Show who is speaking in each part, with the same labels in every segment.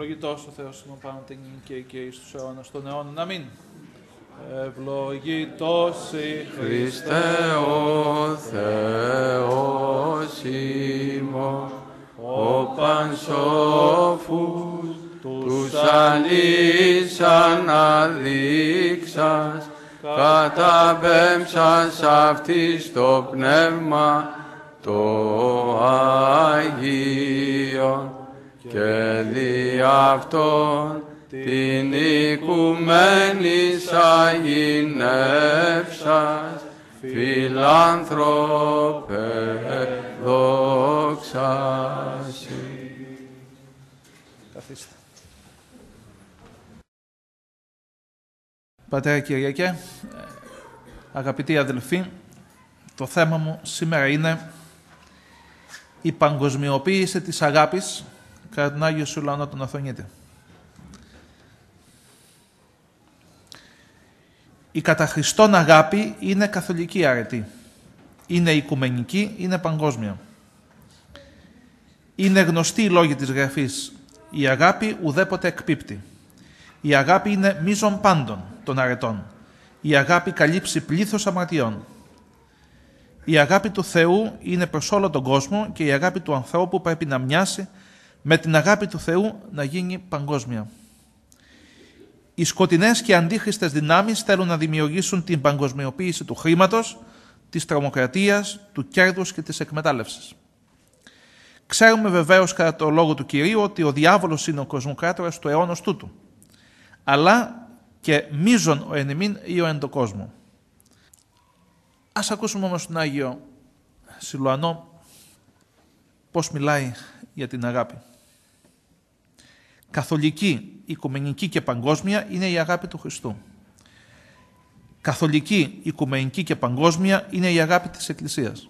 Speaker 1: Ευλογητό ο Θεός ημών πάνω την και, και ει του αιώνα των αιώνων. Να μην. Ευλογητό η Χριστέ ο Θεός ημών, ο πανσόφους τους αλήσαν καταπέμψαν σ' αυτής το πνεύμα το Άγιον και δι' αυτόν την οικουμένη σαγηνεύσας, φιλάνθρωπε δόξασι. Πατέρα Κυριακέ, αγαπητοί αδελφοί, το θέμα μου σήμερα είναι η παγκοσμιοποίηση της αγάπης κατά τον Άγιο τον Αθωνίτη. Η κατά Χριστόν αγάπη είναι καθολική αρετή. Είναι οικουμενική, είναι παγκόσμια. Είναι γνωστή η λόγη της Γραφής. Η αγάπη ουδέποτε εκπίπτει. Η αγάπη είναι μίζων πάντων των αρετών. Η αγάπη καλύψει πλήθος αμαρτιών. Η αγάπη του Θεού είναι προς όλο τον κόσμο και η αγάπη του ανθρώπου πρέπει να μοιάσει με την αγάπη του Θεού να γίνει παγκόσμια. Οι σκοτεινές και αντίχρηστε δυνάμεις θέλουν να δημιουργήσουν την παγκοσμιοποίηση του χρήματος, της τρομοκρατίας, του κέρδους και της εκμετάλλευσης. Ξέρουμε βεβαίως κατά το λόγο του κυρίου ότι ο διάβολος είναι ο κοσμοκράτορας του αιώνος τούτου, αλλά και μίζων ο ενημίν ή ο εν το κόσμο. Ας ακούσουμε όμως τον Άγιο Σιλουανό πώς μιλάει για την αγάπη. Καθολική, οικουμενική και παγκόσμια είναι η αγάπη του Χριστού. Καθολική, οικουμενική και παγκόσμια είναι η αγάπη της Εκκλησίας.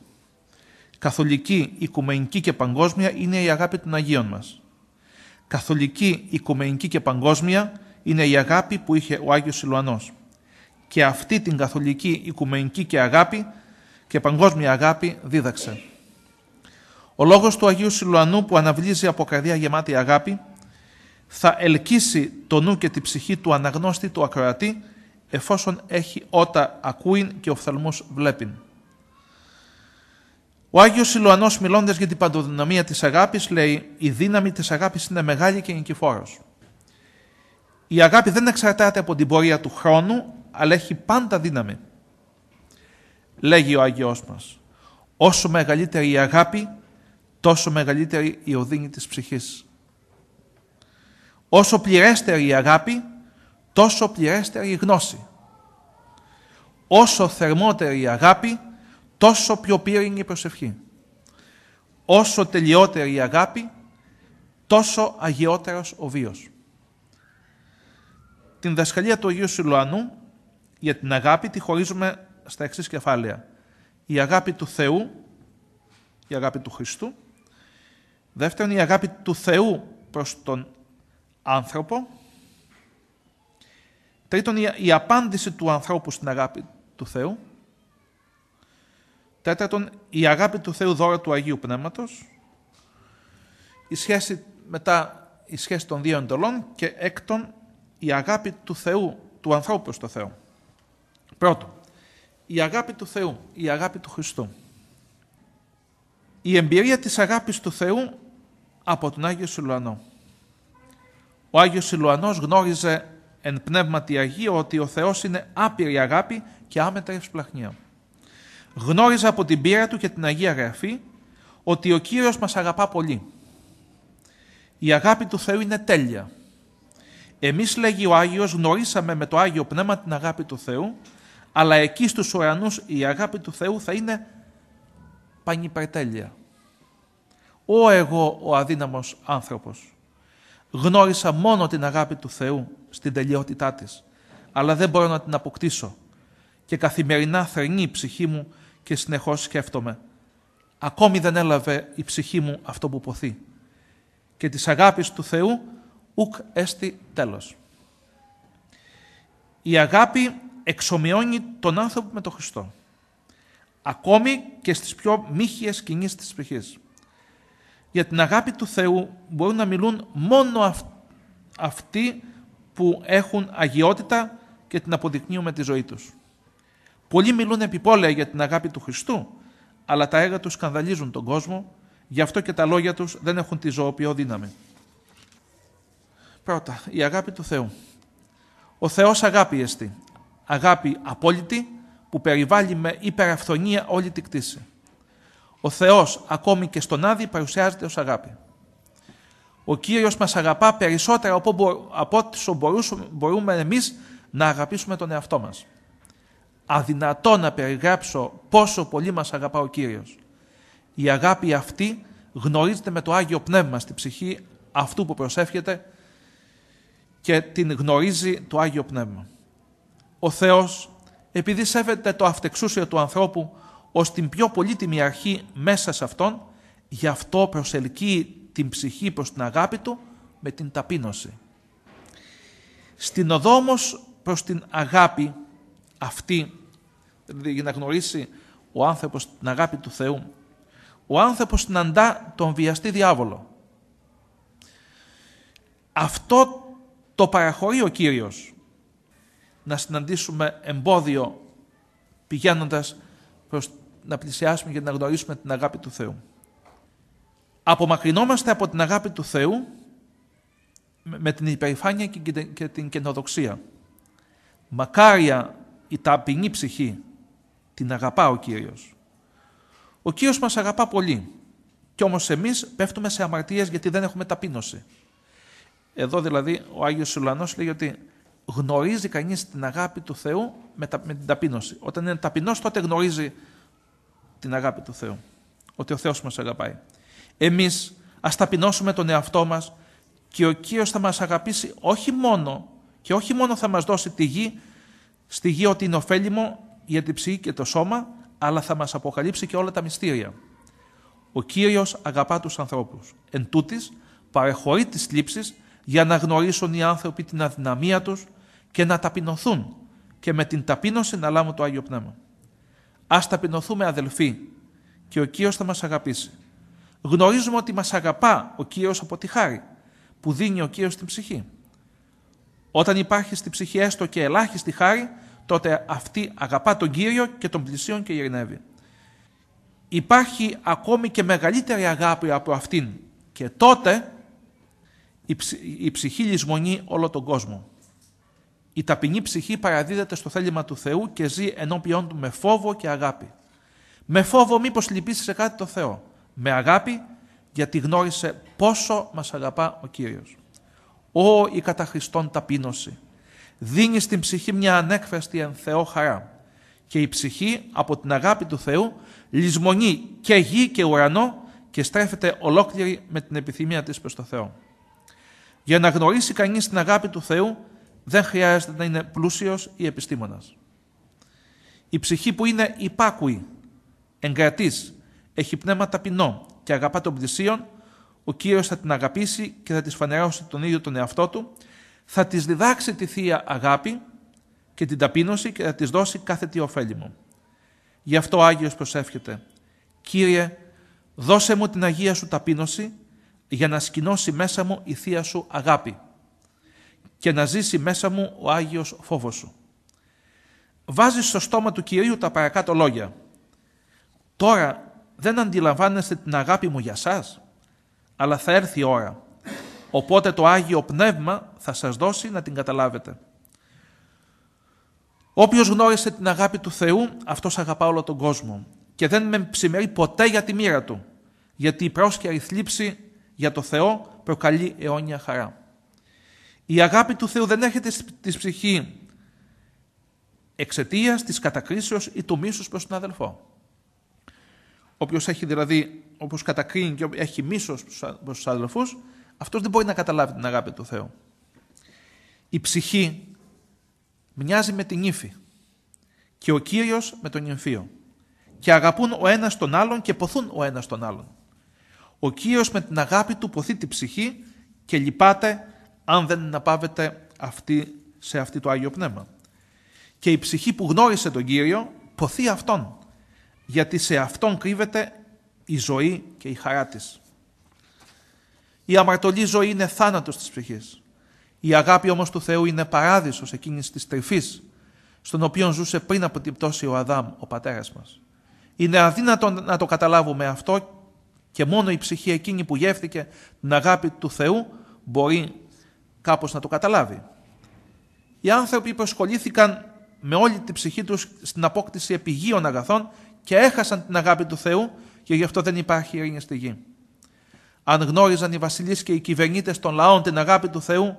Speaker 1: Καθολική, οικουμενική και παγκόσμια είναι η αγάπη των Αγίων μας. Καθολική, οικουμενική και παγκόσμια είναι η αγάπη που είχε ο Άγιος Σιλουανός. Και αυτή την καθολική, οικουμενική και αγάπη και παγκόσμια αγάπη δίδαξε. Ο λόγος του Αγίου Σιλουανού που αναβλύζει από καρδιά γεμάτη αγάπη θα ελκύσει το νου και τη ψυχή του αναγνώστη του ακροατή εφόσον έχει ότα ακούειν και οφθαλμούς βλέπειν. Ο Άγιος Σιλουανός μιλώντας για την παντοδυναμία της αγάπης λέει «Η δύναμη της αγάπης είναι μεγάλη και νικηφόρος». Η αγάπη δεν εξαρτάται από την πορεία του χρόνου, αλλά έχει πάντα δύναμη. Λέγει ο Άγιος μας «Όσο μεγαλύτερη η αγάπη, τόσο μεγαλύτερη η οδύνη της ψυχής. Όσο πληρέστερη η αγάπη, τόσο πληρέστερη η γνώση. Όσο θερμότερη η αγάπη, τόσο πιο πύρινη η προσευχή. Όσο τελειότερη η αγάπη, τόσο αγιότερος ο βίος. Την δασκαλία του Αγίου Σιλουανού για την αγάπη τη χωρίζουμε στα εξής κεφάλαια. Η αγάπη του Θεού, η αγάπη του Χριστού, Δεύτερον, η αγάπη του Θεού προς τον άνθρωπο. Τρίτον, η απάντηση του ανθρώπου στην αγάπη του Θεού. Τέταρτον, η αγάπη του Θεού δώρα του Αγίου Πνεύματος. Η σχέση, μετά η σχέση των δύο εντολών και έκτον, η αγάπη του Θεού, του ανθρώπου προς τον Θεό. Πρώτον, η αγάπη του Θεού, η αγάπη του Χριστού. Η εμπειρία της αγάπης του Θεού από τον Άγιο Σιλουανό. Ο Άγιος Σιλουανός γνώριζε εν πνεύματι Αγία ότι ο Θεός είναι άπειρη αγάπη και άμετρα ευσπλαχνία. Γνώριζε από την πείρα του και την Αγία Γραφή ότι ο Κύριος μας αγαπά πολύ. Η αγάπη του Θεού είναι τέλεια. Εμείς, λέγει ο Άγιος, γνωρίσαμε με το Άγιο Πνεύμα την αγάπη του Θεού, αλλά εκεί στους ουρανούς η αγάπη του Θεού θα είναι πανυπερτέλεια ο εγώ ο αδύναμος άνθρωπος». Γνώρισα μόνο την αγάπη του Θεού στην τελειότητά της, αλλά δεν μπορώ να την αποκτήσω. Και καθημερινά θρυνεί η ψυχή μου και συνεχώς σκέφτομαι. Ακόμη δεν έλαβε η ψυχή μου αυτό που ποθεί. Και της αγάπης του Θεού ουκ έστι τέλος. Η αγάπη εξομοιώνει τον άνθρωπο με τον Χριστό. Ακόμη και στις πιο μύχιες κινήσεις της ψυχής για την αγάπη του Θεού μπορούν να μιλούν μόνο αυτοί που έχουν αγιότητα και την αποδεικνύουν με τη ζωή τους. Πολλοί μιλούν επιπόλαια για την αγάπη του Χριστού, αλλά τα έργα τους σκανδαλίζουν τον κόσμο, γι' αυτό και τα λόγια τους δεν έχουν τη ζωοποιό δύναμη. Πρώτα, η αγάπη του Θεού. Ο Θεός αγάπη εστί. Αγάπη απόλυτη που περιβάλλει με υπεραυθονία όλη τη κτήση. Ο Θεός ακόμη και στον Άδη παρουσιάζεται ως αγάπη. Ο Κύριος μας αγαπά περισσότερα από όσο μπορούμε εμείς να αγαπήσουμε τον εαυτό μας. Αδυνατό να περιγράψω πόσο πολύ μας αγαπά ο Κύριος. Η αγάπη αυτή γνωρίζεται με το Άγιο Πνεύμα στη ψυχή αυτού που προσεύχεται και την γνωρίζει το Άγιο Πνεύμα. Ο Θεός, επειδή σέβεται το αυτεξούσιο του ανθρώπου, ως την πιο πολύτιμη αρχή μέσα σε αυτόν, γι' αυτό προσελκύει την ψυχή προς την αγάπη του με την ταπείνωση. Στην οδό όμως προς την αγάπη αυτή, δηλαδή για να γνωρίσει ο άνθρωπος την αγάπη του Θεού, ο άνθρωπος συναντά τον βιαστή διάβολο. Αυτό το παραχωρεί ο Κύριος. Να συναντήσουμε εμπόδιο πηγαίνοντας προς να πλησιάσουμε και να γνωρίσουμε την αγάπη του Θεού. Απομακρυνόμαστε από την αγάπη του Θεού με την υπερηφάνεια και την καινοδοξία. Μακάρια η ταπεινή ψυχή, την αγαπά ο Κύριος. Ο Κύριος μας αγαπά πολύ κι όμως εμείς πέφτουμε σε αμαρτίες γιατί δεν έχουμε ταπείνωση. Εδώ δηλαδή ο Άγιος Σουλανός λέει ότι γνωρίζει κανείς την αγάπη του Θεού με την ταπείνωση. Όταν είναι ταπεινός τότε γνωρίζει την αγάπη του Θεού. Ότι ο Θεός μας αγαπάει. Εμείς ας ταπεινώσουμε τον εαυτό μας και ο Κύριος θα μας αγαπήσει όχι μόνο και όχι μόνο θα μας δώσει τη γη, στη γη ότι είναι ωφέλιμο για την ψυχή και το σώμα, αλλά θα μας αποκαλύψει και όλα τα μυστήρια. Ο Κύριος αγαπά τους ανθρώπους. Εν τούτης, παρεχωρεί τις λήψεις για να γνωρίσουν οι άνθρωποι την αδυναμία τους και να ταπεινωθούν και με την ταπείνωση να λάβουν το Άγιο Πνεύμα. Ας ταπεινωθούμε αδελφοί και ο Κύριος θα μας αγαπήσει. Γνωρίζουμε ότι μας αγαπά ο Κύριος από τη χάρη που δίνει ο Κύριος στην ψυχή. Όταν υπάρχει στη ψυχή έστω και ελάχιστη χάρη, τότε αυτή αγαπά τον Κύριο και τον πλησίον και ειρηνεύει. Υπάρχει ακόμη και μεγαλύτερη αγάπη από αυτήν και τότε η ψυχή λησμονεί όλο τον κόσμο. Η ταπεινή ψυχή παραδίδεται στο θέλημα του Θεού και ζει ενώπιον του με φόβο και αγάπη. Με φόβο μήπως λυπήσει σε κάτι το Θεό. Με αγάπη γιατί γνώρισε πόσο μας αγαπά ο Κύριος. Ω η κατά Χριστόν ταπείνωση. Δίνεις στην ψυχή μια ανέκφραστη εν Θεό χαρά. Και η ψυχή από την αγάπη του Θεού λησμονεί και γη και ουρανό και στρέφεται ολόκληρη με την επιθυμία της προς το Θεό. Για να γνωρίσει κανείς την αγάπη του Θεού δεν χρειάζεται να είναι πλούσιος ή επιστήμονας. Η ψυχή που είναι υπάκουη, εγκρατής, έχει πνεύμα ταπεινό και αγαπά των πλησίων, ο Κύριος θα την αγαπήσει και θα της φανερώσει τον ίδιο τον εαυτό του, θα της διδάξει τη Θεία Αγάπη και την ταπείνωση και θα της δώσει κάθε τι ωφέλιμο. Γι' αυτό ο Άγιος προσεύχεται «Κύριε, δώσε μου την Αγία Σου ταπείνωση για να σκηνώσει μέσα μου η Θεία Σου Αγάπη» και να ζήσει μέσα μου ο Άγιος φόβος σου. Βάζεις στο στόμα του Κυρίου τα παρακάτω λόγια. Τώρα δεν αντιλαμβάνεστε την αγάπη μου για σας, αλλά θα έρθει η ώρα. Οπότε το Άγιο Πνεύμα θα σας δώσει να την καταλάβετε. Όποιος γνώρισε την αγάπη του Θεού, αυτός αγαπά όλο τον κόσμο και δεν με ψημερεί ποτέ για τη μοίρα του, γιατί η πρόσκαιρη θλίψη για το Θεό προκαλεί αιώνια χαρά. Η αγάπη του Θεού δεν έρχεται στη ψυχή εξαιτίας της κατακρίσεως ή του μίσους προς τον αδελφό. Όποιος έχει δηλαδή, όπω κατακρίνει και έχει μίσος προς τους αδελφούς, αυτός δεν μπορεί να καταλάβει την αγάπη του Θεού. Η ψυχή μοιάζει με την ύφη και ο Κύριος με τον νυμφίο και αγαπούν ο ένας τον άλλον και ποθούν ο ένας τον άλλον. Ο Κύριος με την αγάπη του ποθεί τη ψυχή και λυπάται αν δεν αναπαύεται αυτή, σε αυτή το Άγιο Πνεύμα. Και η ψυχή που γνώρισε τον Κύριο ποθεί Αυτόν, γιατί σε Αυτόν κρύβεται η ζωή και η χαρά της. Η αμαρτωλή ζωή είναι θάνατος της ψυχής. Η αγάπη όμως του Θεού είναι παράδεισος εκείνης της τρυφής, στον οποίο ζούσε πριν από την πτώση ο Αδάμ, ο πατέρας μας. Είναι αδύνατο να το καταλάβουμε αυτό και μόνο η ψυχή εκείνη που γεύτηκε την αγάπη του Θεού μπορεί κάπως να το καταλάβει. Οι άνθρωποι που ασχολήθηκαν με όλη την ψυχή τους στην απόκτηση επιγείων αγαθών και έχασαν την αγάπη του Θεού και γι' αυτό δεν υπάρχει ειρήνη στη γη. Αν γνώριζαν οι βασιλείς και οι κυβερνήτες των λαών την αγάπη του Θεού,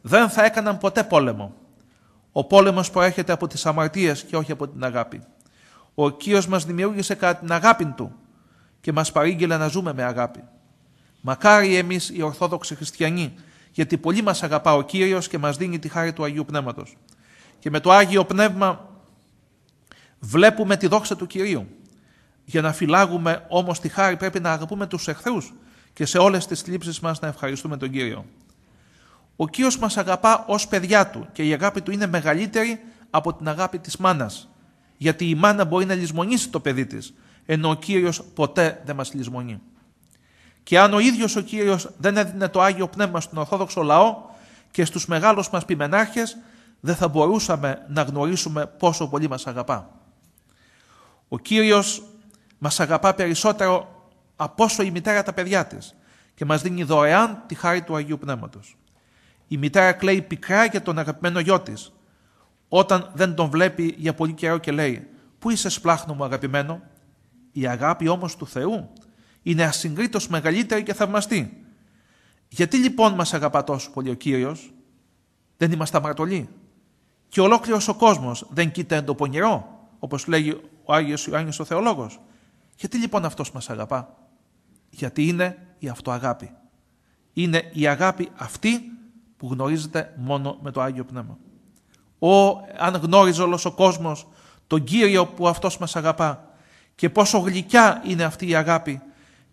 Speaker 1: δεν θα έκαναν ποτέ πόλεμο. Ο πόλεμος προέρχεται από τις αμαρτίες και όχι από την αγάπη. Ο Κύριος μας δημιούργησε κατά την αγάπη Του και μας παρήγγειλε να ζούμε με αγάπη. Μακάρι εμείς οι Ορθόδοξοι Χριστιανοί γιατί πολύ μας αγαπά ο Κύριος και μας δίνει τη χάρη του Αγίου Πνεύματος. Και με το Άγιο Πνεύμα βλέπουμε τη δόξα του Κυρίου. Για να φυλάγουμε όμως τη χάρη πρέπει να αγαπούμε τους εχθρούς και σε όλες τις θλίψεις μας να ευχαριστούμε τον Κύριο. Ο Κύριος μας αγαπά ως παιδιά Του και η αγάπη Του είναι μεγαλύτερη από την αγάπη της μάνας. Γιατί η μάνα μπορεί να λησμονήσει το παιδί της, ενώ ο Κύριος ποτέ δεν μας λησμονεί. Και αν ο ίδιος ο Κύριος δεν έδινε το Άγιο Πνεύμα στον Ορθόδοξο λαό και στους μεγάλους μας πειμενάρχες, δεν θα μπορούσαμε να γνωρίσουμε πόσο πολύ μας αγαπά. Ο Κύριος μας αγαπά περισσότερο από όσο η μητέρα τα παιδιά της και μας δίνει δωρεάν τη χάρη του Αγίου Πνεύματος. Η μητέρα κλαίει πικρά για τον αγαπημένο γιο της, όταν δεν τον βλέπει για πολύ καιρό και λέει «Πού είσαι σπλάχνο μου αγαπημένο» Η αγάπη όμως του Θεού είναι ασυγκρίτως μεγαλύτερη και θαυμαστή. Γιατί λοιπόν μας αγαπά τόσο πολύ ο κύριος, δεν είμαστε αμαρτωλοί. Και ολόκληρος ο κόσμος δεν κοίτα το πονηρό, όπως λέγει ο Άγιος Ιωάννης ο Θεολόγος. Γιατί λοιπόν αυτός μας αγαπά. Γιατί είναι η αυτοαγάπη. Είναι η αγάπη αυτή που γνωρίζεται μόνο με το Άγιο Πνεύμα. Ο, αν γνώριζε όλος ο κόσμος, τον Κύριο που αυτός μας αγαπά και πόσο γλυκιά είναι αυτή η αγάπη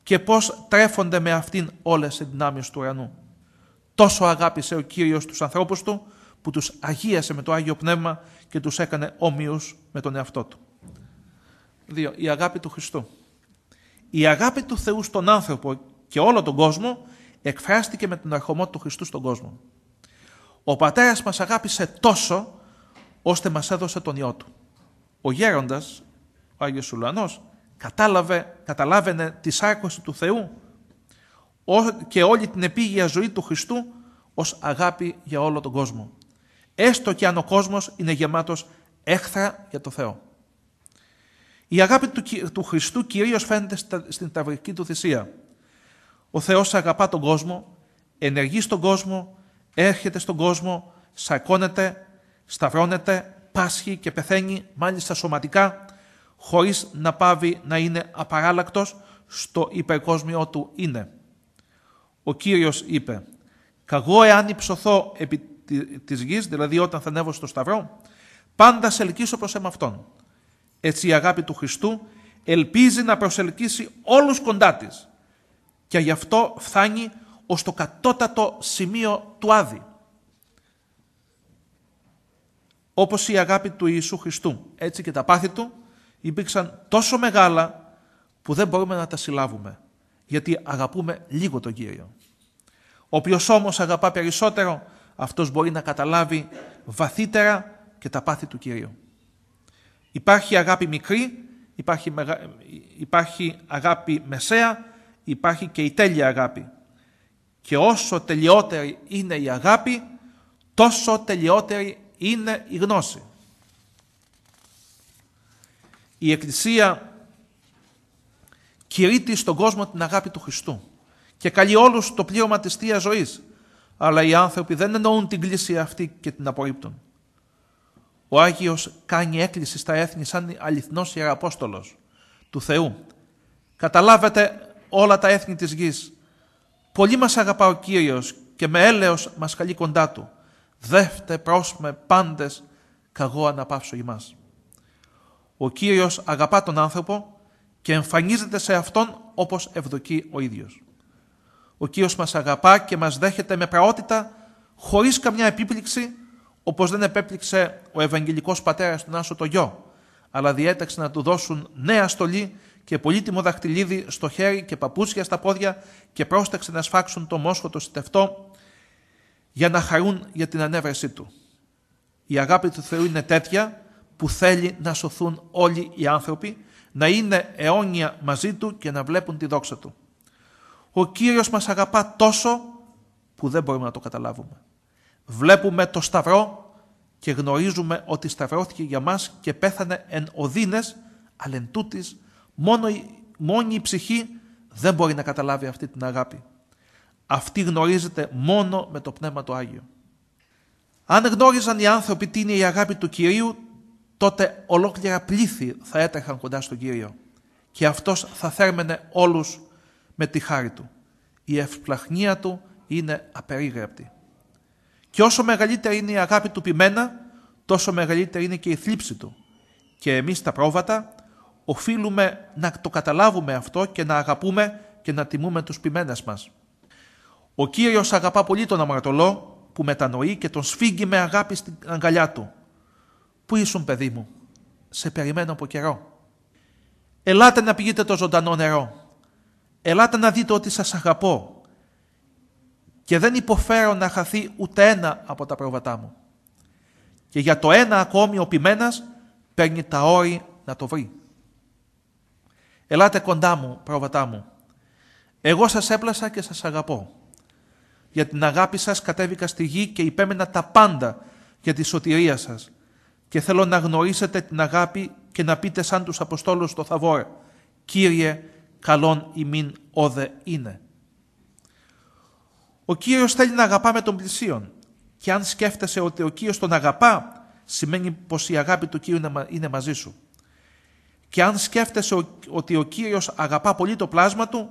Speaker 1: και πώς τρέφονται με αυτήν όλες οι δυνάμεις του ουρανού. Τόσο αγάπησε ο Κύριος τους ανθρώπους του, που τους αγίασε με το Άγιο Πνεύμα και τους έκανε όμοιους με τον εαυτό του. 2. Η αγάπη του Χριστού. Η αγάπη του Θεού στον άνθρωπο και όλο τον κόσμο εκφράστηκε με τον αρχομό του Χριστού στον κόσμο. Ο Πατέρας μας αγάπησε τόσο, ώστε μας έδωσε τον Υιό Του. Ο Γέροντας, ο Άγιος Σουλανός, κατάλαβε, καταλάβαινε τη σάρκωση του Θεού και όλη την επίγεια ζωή του Χριστού ως αγάπη για όλο τον κόσμο. Έστω και αν ο κόσμος είναι γεμάτος έχθρα για τον Θεό. Η αγάπη του, Χριστού κυρίως φαίνεται στην ταυρική του θυσία. Ο Θεός αγαπά τον κόσμο, ενεργεί στον κόσμο, έρχεται στον κόσμο, σαρκώνεται, σταυρώνεται, πάσχει και πεθαίνει, μάλιστα σωματικά, χωρίς να πάβει να είναι απαράλλακτος στο υπερκόσμιο του είναι. Ο Κύριος είπε «Καγώ εάν υψωθώ επί της γης, δηλαδή όταν θα ανέβω στο σταυρό, πάντα σε ελκύσω προς εμαυτόν». Έτσι η αγάπη του Χριστού ελπίζει να προσελκύσει όλους κοντά της και γι' αυτό φτάνει ως το κατώτατο σημείο του Άδη. Όπως η αγάπη του Ιησού Χριστού, έτσι και τα πάθη του υπήρξαν τόσο μεγάλα που δεν μπορούμε να τα συλλάβουμε, γιατί αγαπούμε λίγο τον Κύριο. Όποιος όμως αγαπά περισσότερο, αυτός μπορεί να καταλάβει βαθύτερα και τα πάθη του Κυρίου. Υπάρχει αγάπη μικρή, υπάρχει, υπάρχει αγάπη μεσαία, υπάρχει και η τέλεια αγάπη. Και όσο τελειότερη είναι η αγάπη, τόσο τελειότερη είναι η γνώση η Εκκλησία κηρύττει στον κόσμο την αγάπη του Χριστού και καλεί όλους το πλήρωμα της Θείας Ζωής. Αλλά οι άνθρωποι δεν εννοούν την κλίση αυτή και την απορρίπτουν. Ο Άγιος κάνει έκκληση στα έθνη σαν αληθινός Ιεραπόστολος του Θεού. Καταλάβετε όλα τα έθνη της γης. Πολύ μας αγαπά ο Κύριος και με έλεος μας καλεί κοντά Του. Δεύτε πρόσμε πάντες καγώ αναπαύσω ημάς. Ο Κύριος αγαπά τον άνθρωπο και εμφανίζεται σε αυτόν όπως ευδοκεί ο ίδιος. Ο Κύριος μας αγαπά και μας δέχεται με πραότητα χωρίς καμιά επίπληξη όπως δεν επέπληξε ο Ευαγγελικός Πατέρας του Άσο το γιο αλλά διέταξε να του δώσουν νέα στολή και πολύτιμο δαχτυλίδι στο χέρι και παπούτσια στα πόδια και πρόσταξε να σφάξουν το μόσχο το στεφτό για να χαρούν για την ανέβρεσή του. Η αγάπη του Θεού είναι τέτοια που θέλει να σωθούν όλοι οι άνθρωποι, να είναι αιώνια μαζί του και να βλέπουν τη δόξα του. Ο Κύριος μας αγαπά τόσο που δεν μπορούμε να το καταλάβουμε. Βλέπουμε το Σταυρό και γνωρίζουμε ότι σταυρώθηκε για μας και πέθανε εν οδύνες, αλλά εν τούτης, μόνο, μόνη η ψυχή δεν μπορεί να καταλάβει αυτή την αγάπη. Αυτή γνωρίζεται μόνο με το Πνεύμα το Άγιο. Αν γνώριζαν οι άνθρωποι τι είναι η αγάπη του Κυρίου, τότε ολόκληρα πλήθη θα έτρεχαν κοντά στον Κύριο και αυτός θα θέρμενε όλους με τη χάρη του. Η ευπλαχνία του είναι απερίγραπτη. Και όσο μεγαλύτερη είναι η αγάπη του ποιμένα, τόσο μεγαλύτερη είναι και η θλίψη του. Και εμείς τα πρόβατα οφείλουμε να το καταλάβουμε αυτό και να αγαπούμε και να τιμούμε τους ποιμένες μας. Ο Κύριος αγαπά πολύ τον αμαρτωλό που μετανοεί και τον σφίγγει με αγάπη στην αγκαλιά του. Πού ήσουν παιδί μου, σε περιμένω από καιρό. Ελάτε να πηγείτε το ζωντανό νερό. Ελάτε να δείτε ότι σας αγαπώ. Και δεν υποφέρω να χαθεί ούτε ένα από τα πρόβατά μου. Και για το ένα ακόμη ο ποιμένας παίρνει τα όρη να το βρει. Ελάτε κοντά μου, πρόβατά μου. Εγώ σας έπλασα και σας αγαπώ. Για την αγάπη σας κατέβηκα στη γη και υπέμενα τα πάντα για τη σωτηρία σας και θέλω να γνωρίσετε την αγάπη και να πείτε σαν τους Αποστόλους το Θαβόρ «Κύριε, καλόν ημίν όδε είναι». Ο Κύριος θέλει να αγαπάμε τον πλησίον και αν σκέφτεσαι ότι ο Κύριος τον αγαπά, σημαίνει πως η αγάπη του Κύριου είναι μαζί σου. Και αν σκέφτεσαι ότι ο Κύριος αγαπά πολύ το πλάσμα του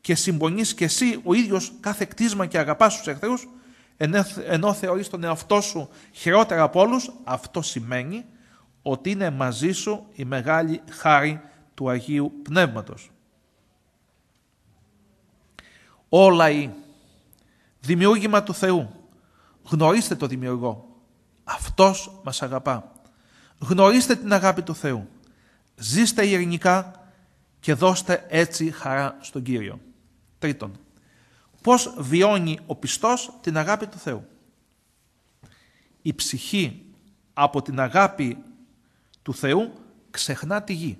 Speaker 1: και συμπονείς και εσύ ο ίδιος κάθε κτίσμα και αγαπάς τους εχθρούς, ενώ θεωρείς τον εαυτό σου χειρότερα από όλους, αυτό σημαίνει ότι είναι μαζί σου η μεγάλη χάρη του Αγίου Πνεύματος. Όλα λαοί, δημιούργημα του Θεού, γνωρίστε το δημιουργό, αυτός μας αγαπά. Γνωρίστε την αγάπη του Θεού, ζήστε ειρηνικά και δώστε έτσι χαρά στον Κύριο. Τρίτον, πώς βιώνει ο πιστός την αγάπη του Θεού. Η ψυχή από την αγάπη του Θεού ξεχνά τη γη.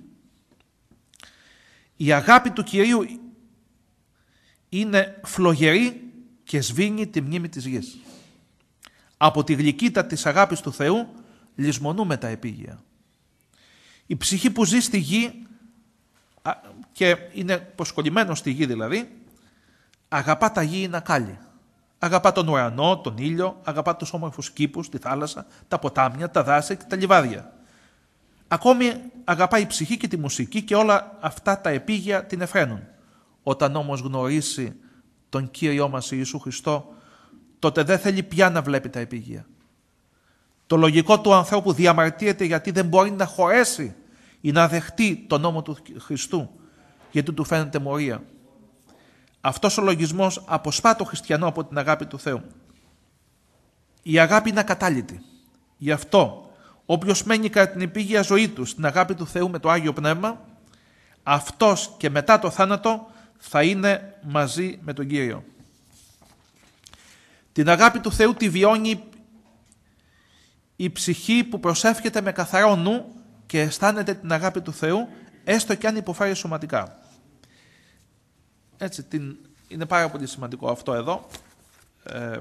Speaker 1: Η αγάπη του Κυρίου είναι φλογερή και σβήνει τη μνήμη της γης. Από τη γλυκύτα της αγάπης του Θεού λησμονούμε τα επίγεια. Η ψυχή που ζει στη γη και είναι προσκολλημένο στη γη δηλαδή, Αγαπά τα να κάλει, Αγαπά τον ουρανό, τον ήλιο, αγαπά τους όμορφους κήπους, τη θάλασσα, τα ποτάμια, τα δάση και τα λιβάδια. Ακόμη αγαπά η ψυχή και τη μουσική και όλα αυτά τα επίγεια την εφραίνουν. Όταν όμως γνωρίσει τον κύριο μας Ιησού Χριστό, τότε δεν θέλει πια να βλέπει τα επίγεια. Το λογικό του ανθρώπου διαμαρτύρεται γιατί δεν μπορεί να χωρέσει ή να δεχτεί τον νόμο του Χριστού, γιατί του φαίνεται μορία. Αυτός ο λογισμός αποσπά το χριστιανό από την αγάπη του Θεού. Η αγάπη είναι ακατάλητη. Γι' αυτό όποιος μένει κατά την επίγεια ζωή του στην αγάπη του Θεού με το Άγιο Πνεύμα, αυτός και μετά το θάνατο θα είναι μαζί με τον Κύριο. Την αγάπη του Θεού τη βιώνει η ψυχή που προσεύχεται με καθαρό νου και αισθάνεται την αγάπη του Θεού, έστω και αν υποφέρει σωματικά. Έτσι, την, είναι πάρα πολύ σημαντικό αυτό εδώ. Ε,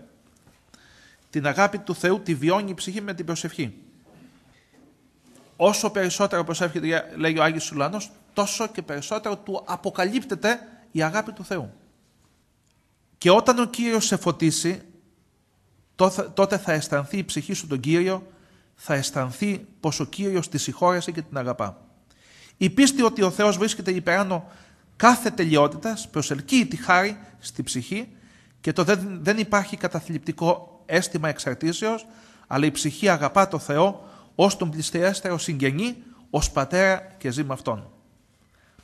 Speaker 1: την αγάπη του Θεού τη βιώνει η ψυχή με την προσευχή. Όσο περισσότερο προσεύχεται, λέει ο Άγιος Σουλάνος, τόσο και περισσότερο του αποκαλύπτεται η αγάπη του Θεού. Και όταν ο Κύριος σε φωτίσει, τότε θα αισθανθεί η ψυχή σου τον Κύριο, θα αισθανθεί πως ο Κύριος τη συγχώρεσε και την αγαπά. Η πίστη ότι ο Θεός βρίσκεται υπεράνω κάθε τελειότητα προσελκύει τη χάρη στη ψυχή και το δεν, δεν υπάρχει καταθλιπτικό αίσθημα εξαρτήσεως, αλλά η ψυχή αγαπά το Θεό ως τον πληστερέστερο συγγενή, ως πατέρα και ζει με Αυτόν.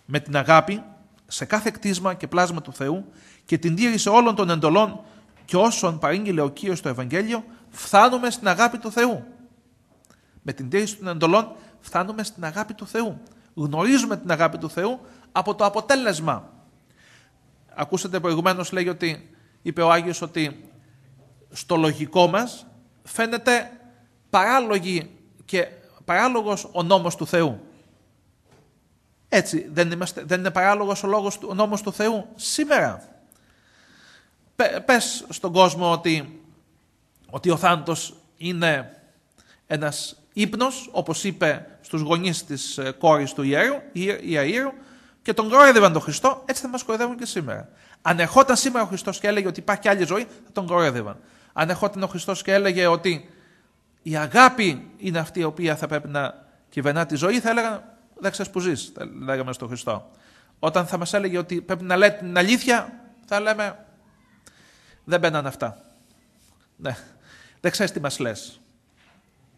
Speaker 1: Με την αγάπη, σε κάθε κτίσμα και πλάσμα του Θεού και την τήρηση όλων των εντολών και όσων παρήγγειλε ο Κύριος στο Ευαγγέλιο, φτάνουμε στην αγάπη του Θεού. Με την τήρηση των εντολών φτάνουμε στην αγάπη του Θεού. Γνωρίζουμε την αγάπη του Θεού από το αποτέλεσμα. Ακούσατε προηγουμένως λέει ότι, είπε ο Άγιος ότι στο λογικό μας φαίνεται παράλογη και παράλογος ο νόμος του Θεού. Έτσι, δεν, είμαστε, δεν είναι παράλογος ο, λόγος, ο νόμος του Θεού σήμερα. Πες στον κόσμο ότι, ότι ο θάνατος είναι ένας ύπνος, όπως είπε στους γονείς της ε, κόρης του ιερού, και τον κοροϊδεύαν τον Χριστό, έτσι θα μας κοροϊδεύουν και σήμερα. Αν ερχόταν σήμερα ο Χριστός και έλεγε ότι υπάρχει άλλη ζωή, θα τον κοροϊδεύαν. Αν ερχόταν ο Χριστός και έλεγε ότι η αγάπη είναι αυτή η οποία θα πρέπει να κυβερνά τη ζωή, θα έλεγαν δεν ξέρεις που ζεις, θα λέγαμε στον Χριστό. Όταν θα μας έλεγε ότι πρέπει να λέει την αλήθεια, θα λέμε δεν μπαίνανε αυτά. Ναι, δεν ξέρεις τι μας λες.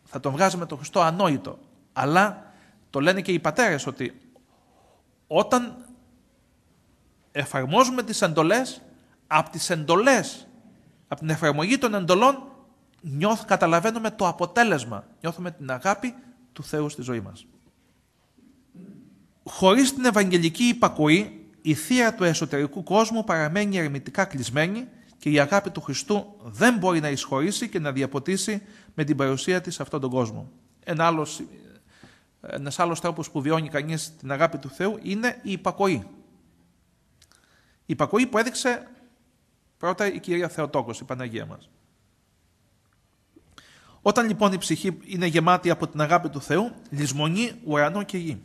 Speaker 1: Θα τον βγάζουμε τον Χριστό ανόητο. Αλλά το λένε και οι πατέρες ότι όταν εφαρμόζουμε τις εντολές, από τις εντολές, από την εφαρμογή των εντολών, νιώθ, καταλαβαίνουμε το αποτέλεσμα. Νιώθουμε την αγάπη του Θεού στη ζωή μας. Χωρίς την ευαγγελική υπακοή, η θεία του εσωτερικού κόσμου παραμένει ερμητικά κλεισμένη και η αγάπη του Χριστού δεν μπορεί να εισχωρήσει και να διαποτίσει με την παρουσία της σε αυτόν τον κόσμο. Ένα άλλο ένας άλλος τρόπος που βιώνει κανείς την αγάπη του Θεού είναι η υπακοή. Η υπακοή που έδειξε πρώτα η κυρία Θεοτόκος, η Παναγία μας. Όταν λοιπόν η ψυχή είναι γεμάτη από την αγάπη του Θεού, λησμονεί ουρανό και γη.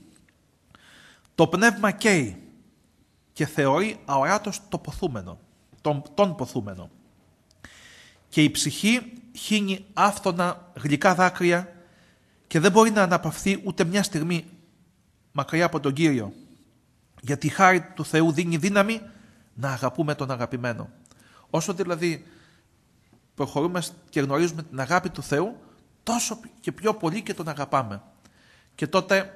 Speaker 1: Το πνεύμα καίει και θεωρεί αοράτος το ποθούμενο, τον, τον ποθούμενο. Και η ψυχή χύνει άφθονα γλυκά δάκρυα και δεν μπορεί να αναπαυθεί ούτε μια στιγμή μακριά από τον Κύριο. Γιατί η χάρη του Θεού δίνει δύναμη να αγαπούμε τον αγαπημένο. Όσο δηλαδή προχωρούμε και γνωρίζουμε την αγάπη του Θεού, τόσο και πιο πολύ και τον αγαπάμε. Και τότε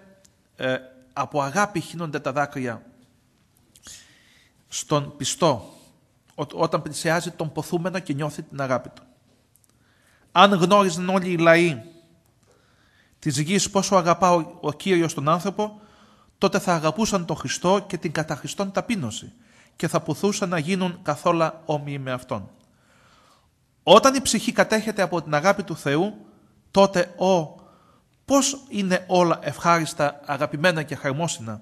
Speaker 1: ε, από αγάπη χύνονται τα δάκρυα στον πιστό, όταν πλησιάζει τον ποθούμενο και νιώθει την αγάπη του. Αν γνώριζαν όλοι οι λαοί τη γη πόσο αγαπά ο κύριο τον άνθρωπο, τότε θα αγαπούσαν τον Χριστό και την κατά Χριστόν ταπείνωση και θα πουθούσαν να γίνουν καθόλου όμοιοι με Αυτόν. Όταν η ψυχή κατέχεται από την αγάπη του Θεού, τότε ο πώς είναι όλα ευχάριστα, αγαπημένα και χαρμόσυνα.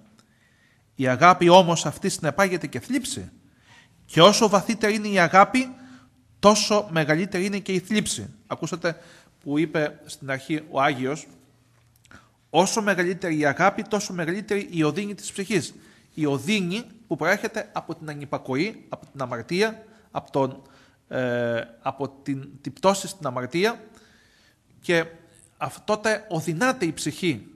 Speaker 1: Η αγάπη όμως αυτή συνεπάγεται και θλίψη. Και όσο βαθύτερη είναι η αγάπη, τόσο μεγαλύτερη είναι και η θλίψη. Ακούσατε που είπε στην αρχή ο Άγιος, Όσο μεγαλύτερη η αγάπη, τόσο μεγαλύτερη η οδύνη της ψυχής. Η οδύνη που προέρχεται από την ανυπακοή, από την αμαρτία, από, τον, ε, από την, την πτώση στην αμαρτία και τότε οδυνάται η ψυχή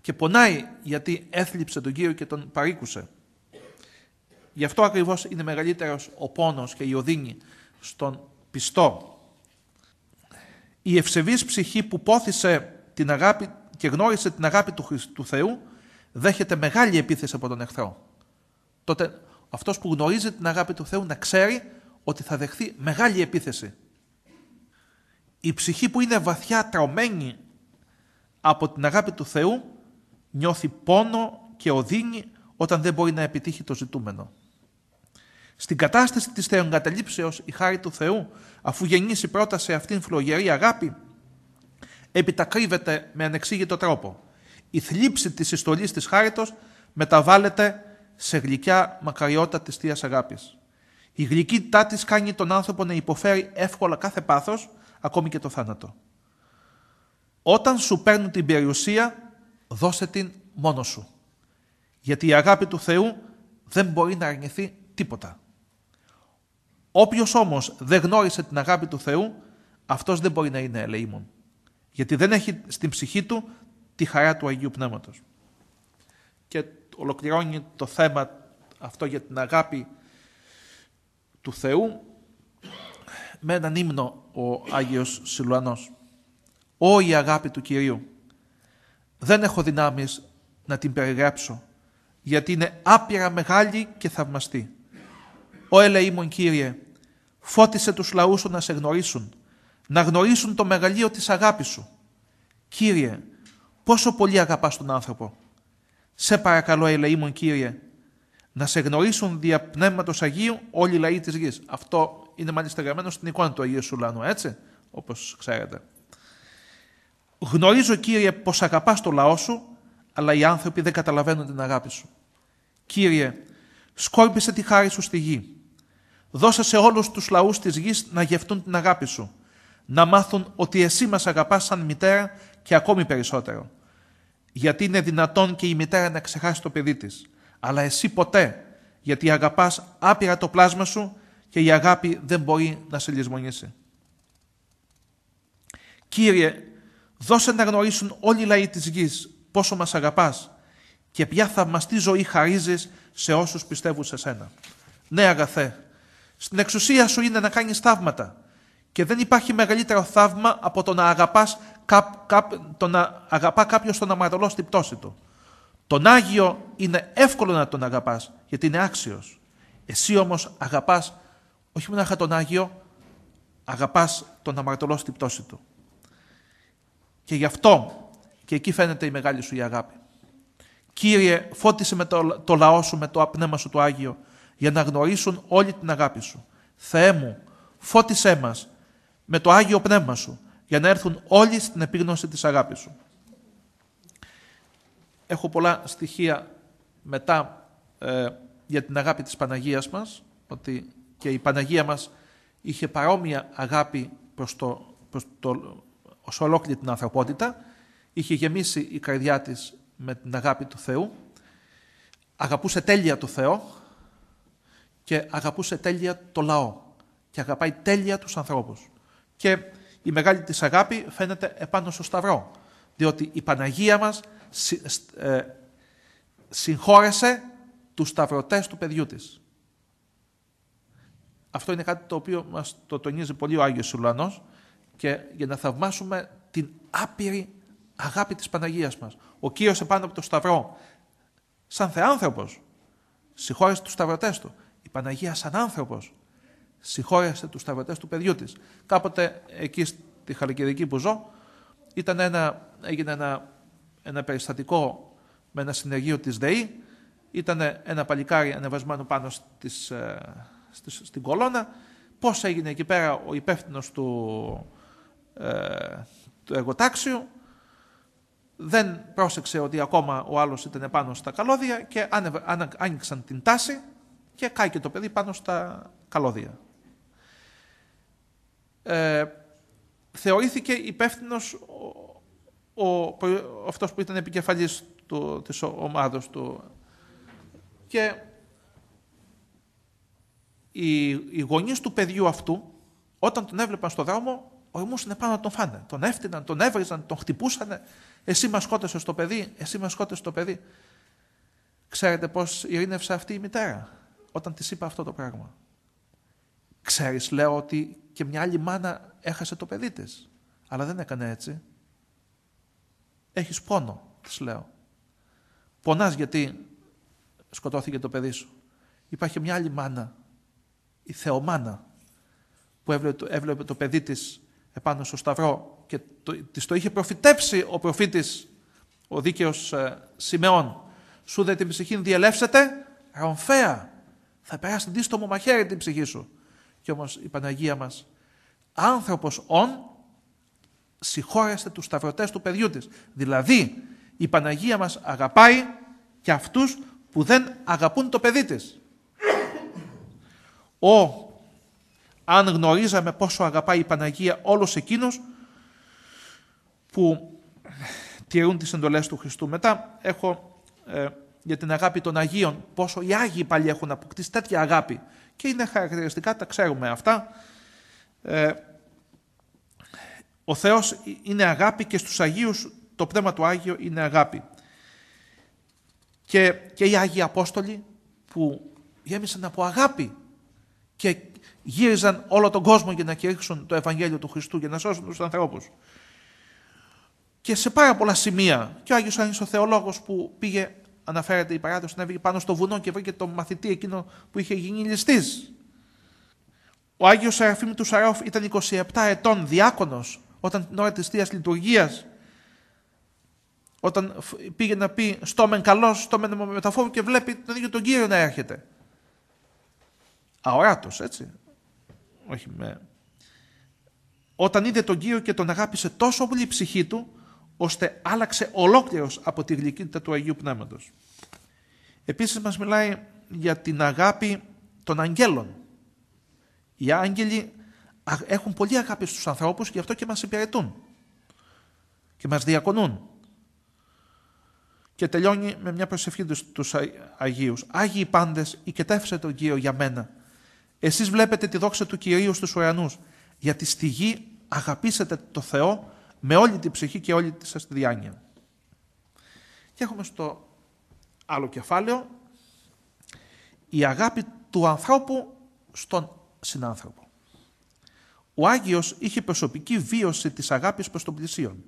Speaker 1: και πονάει γιατί έθλιψε τον Κύριο και τον παρήκουσε. Γι' αυτό ακριβώς είναι μεγαλύτερος ο πόνος και η οδύνη στον πιστό. Η ευσεβής ψυχή που πόθησε την αγάπη και γνώρισε την αγάπη του, Θεού, δέχεται μεγάλη επίθεση από τον εχθρό. Τότε αυτός που γνωρίζει την αγάπη του Θεού να ξέρει ότι θα δεχθεί μεγάλη επίθεση. Η ψυχή που είναι βαθιά τραωμένη από την αγάπη του Θεού νιώθει πόνο και οδύνη όταν δεν μπορεί να επιτύχει το ζητούμενο. Στην κατάσταση της θεογκαταλήψεως η χάρη του Θεού, αφού γεννήσει πρώτα σε αυτήν φλογερή αγάπη, επιτακρύβεται με ανεξήγητο τρόπο. Η θλίψη της ιστολής της χάριτος μεταβάλλεται σε γλυκιά μακαριότητα της Θείας Αγάπης. Η γλυκύτητά της κάνει τον άνθρωπο να υποφέρει εύκολα κάθε πάθος, ακόμη και το θάνατο. Όταν σου παίρνουν την περιουσία, δώσε την μόνο σου. Γιατί η αγάπη του Θεού δεν μπορεί να αρνηθεί τίποτα. Όποιος όμως δεν γνώρισε την αγάπη του Θεού, αυτός δεν μπορεί να είναι ελεήμων γιατί δεν έχει στην ψυχή του τη χαρά του Αγίου Πνεύματος. Και ολοκληρώνει το θέμα αυτό για την αγάπη του Θεού με έναν ύμνο ο Άγιος Σιλουανός. «Ω η αγάπη του Κυρίου, δεν έχω δυνάμεις να την περιγράψω, γιατί είναι άπειρα μεγάλη και θαυμαστή. Ω ελεήμον Κύριε, φώτισε τους λαούς σου να σε γνωρίσουν να γνωρίσουν το μεγαλείο της αγάπης σου. Κύριε, πόσο πολύ αγαπάς τον άνθρωπο. Σε παρακαλώ, ελεήμον Κύριε, να σε γνωρίσουν δια Πνεύματος Αγίου όλοι οι λαοί της γης. Αυτό είναι μάλιστα γραμμένο στην εικόνα του Αγίου Σουλάνου, έτσι, όπως ξέρετε. Γνωρίζω, Κύριε, πως αγαπάς το λαό σου, αλλά οι άνθρωποι δεν καταλαβαίνουν την αγάπη σου. Κύριε, σκόρπισε τη χάρη σου στη γη. Δώσε σε όλους τους λαούς της γης να γευτούν την αγάπη σου να μάθουν ότι εσύ μας αγαπάς σαν μητέρα και ακόμη περισσότερο. Γιατί είναι δυνατόν και η μητέρα να ξεχάσει το παιδί της. Αλλά εσύ ποτέ, γιατί αγαπάς άπειρα το πλάσμα σου και η αγάπη δεν μπορεί να σε λησμονήσει. Κύριε, δώσε να γνωρίσουν όλοι οι λαοί της γης πόσο μας αγαπάς και ποια θαυμαστή ζωή χαρίζεις σε όσους πιστεύουν σε σένα. Ναι αγαθέ, στην εξουσία σου είναι να κάνεις θαύματα και δεν υπάρχει μεγαλύτερο θαύμα από το να, αγαπάς, κά, κά, το να αγαπά κάποιος τον αμαρτωλό στην πτώση του. Τον Άγιο είναι εύκολο να τον αγαπάς, γιατί είναι άξιος. Εσύ όμως αγαπάς όχι μόνο τον Άγιο, αγαπάς τον αμαρτωλό στην πτώση του. Και γι' αυτό και εκεί φαίνεται η μεγάλη σου η αγάπη. Κύριε, φώτισε με το, το λαό σου, με το πνεύμα σου το Άγιο, για να γνωρίσουν όλη την αγάπη σου. Θεέ μου, φώτισέ μας με το Άγιο Πνεύμα σου, για να έρθουν όλοι στην επίγνωση της αγάπης σου. Έχω πολλά στοιχεία μετά ε, για την αγάπη της Παναγίας μας, ότι και η Παναγία μας είχε παρόμοια αγάπη προς, το, προς το, ως ολόκληρη την ανθρωπότητα, είχε γεμίσει η καρδιά της με την αγάπη του Θεού, αγαπούσε τέλεια το Θεό και αγαπούσε τέλεια το λαό και αγαπάει τέλεια τους ανθρώπους. Και η μεγάλη της αγάπη φαίνεται επάνω στο Σταυρό. Διότι η Παναγία μας ε, συγχώρεσε τους σταυρωτές του παιδιού της. Αυτό είναι κάτι το οποίο μας το τονίζει πολύ ο Άγιος Σουλανός και για να θαυμάσουμε την άπειρη αγάπη της Παναγίας μας. Ο Κύριος επάνω από το Σταυρό, σαν θεάνθρωπος, συγχώρεσε τους σταυρωτές του. Η Παναγία σαν άνθρωπος συγχώρεσε τους σταυρωτές του παιδιού της. Κάποτε εκεί στη Χαλκιδική που ήταν ένα, έγινε ένα, ένα περιστατικό με ένα συνεργείο της ΔΕΗ. Ήταν ένα παλικάρι ανεβασμένο πάνω στις, ε, στις, στην κολόνα. Πώς έγινε εκεί πέρα ο υπεύθυνος ε, του, εργοτάξιου. Δεν πρόσεξε ότι ακόμα ο άλλος ήταν πάνω στα καλώδια και άνοιξαν την τάση και κάηκε το παιδί πάνω στα καλώδια ε, θεωρήθηκε υπεύθυνος ο, ο, αυτός που ήταν επικεφαλής του, της ομάδος του. Και οι, οι του παιδιού αυτού, όταν τον έβλεπαν στο δρόμο, ορμούσαν πάνω να τον φάνε. Τον έφτιαναν, τον έβριζαν, τον χτυπούσαν. Εσύ μας σκότωσες το παιδί, εσύ μας σκότωσες το παιδί. Ξέρετε πώς ειρήνευσε αυτή η μητέρα όταν της είπα αυτό το πράγμα. Ξέρεις, λέω ότι και μια άλλη μάνα έχασε το παιδί της. Αλλά δεν έκανε έτσι. Έχεις πόνο, της λέω. Πονάς γιατί σκοτώθηκε το παιδί σου. Υπάρχει μια άλλη μάνα, η θεομάνα, που έβλεπε το παιδί της επάνω στο σταυρό και το, της το είχε προφητέψει ο προφήτης, ο δίκαιος ε, Σιμεών. Σου δε την ψυχήν διελεύσετε, ρομφέα, Θα περάσει δίστομο μαχαίρι την ψυχή σου. Κι όμως η Παναγία μας, άνθρωπος όν, συγχώρεστε τους σταυρωτές του παιδιού της. Δηλαδή, η Παναγία μας αγαπάει και αυτούς που δεν αγαπούν το παιδί της. Ο, αν γνωρίζαμε πόσο αγαπάει η Παναγία όλους εκείνους που τηρούν τις εντολές του Χριστού. Μετά έχω ε, για την αγάπη των Αγίων, πόσο οι Άγιοι πάλι έχουν αποκτήσει τέτοια αγάπη και είναι χαρακτηριστικά, τα ξέρουμε αυτά. Ε, ο Θεός είναι αγάπη και στους Αγίους το πνεύμα του Άγιο είναι αγάπη. Και, και οι Άγιοι Απόστολοι που γέμισαν από αγάπη και γύριζαν όλο τον κόσμο για να κηρύξουν το Ευαγγέλιο του Χριστού για να σώσουν τους ανθρώπους. Και σε πάρα πολλά σημεία και ο Άγιος Άγιος ο Θεολόγος που πήγε αναφέρεται η παράδοση να βγει πάνω στο βουνό και βρήκε τον μαθητή εκείνο που είχε γίνει ληστής. Ο Άγιος Σεραφείμ του Σαρόφ ήταν 27 ετών διάκονος όταν την ώρα της θείας λειτουργίας όταν πήγε να πει στο μεν καλό, στο μεν μεταφόρου και βλέπει τον ίδιο τον Κύριο να έρχεται. Αοράτος, έτσι. Όχι με... Όταν είδε τον Κύριο και τον αγάπησε τόσο πολύ η ψυχή του ώστε άλλαξε ολόκληρος από τη γλυκύτητα του Αγίου Πνεύματος. Επίσης μας μιλάει για την αγάπη των αγγέλων. Οι άγγελοι έχουν πολύ αγάπη στους ανθρώπους και αυτό και μας υπηρετούν και μας διακονούν. Και τελειώνει με μια προσευχή τους Αγίους. Άγιοι πάντες, οικετεύσε τον Κύριο για μένα. Εσείς βλέπετε τη δόξα του Κυρίου στους ουρανούς, γιατί στη γη αγαπήσετε το Θεό με όλη την ψυχή και όλη τη σας τη διάνοια. Και έχουμε στο άλλο κεφάλαιο η αγάπη του ανθρώπου στον συνάνθρωπο. Ο Άγιος είχε προσωπική βίωση της αγάπης προς τον πλησίον.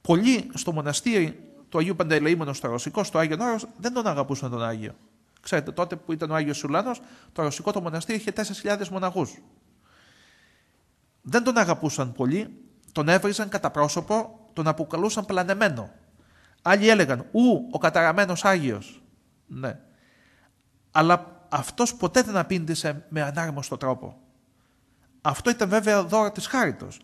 Speaker 1: Πολλοί στο μοναστήρι του Αγίου Παντελεήμονος στο Ρωσικό, στο Άγιο Όρος, δεν τον αγαπούσαν τον Άγιο. Ξέρετε, τότε που ήταν ο Άγιος Σουλάνος, το Ρωσικό το μοναστήρι είχε 4.000 μοναχούς. Δεν τον αγαπούσαν πολύ, τον έβριζαν κατά πρόσωπο, τον αποκαλούσαν πλανεμένο. Άλλοι έλεγαν «Ου, ο καταραμένος Άγιος». Ναι. Αλλά αυτός ποτέ δεν απήντησε με ανάρμοστο τρόπο. Αυτό ήταν βέβαια δώρο της χάριτος,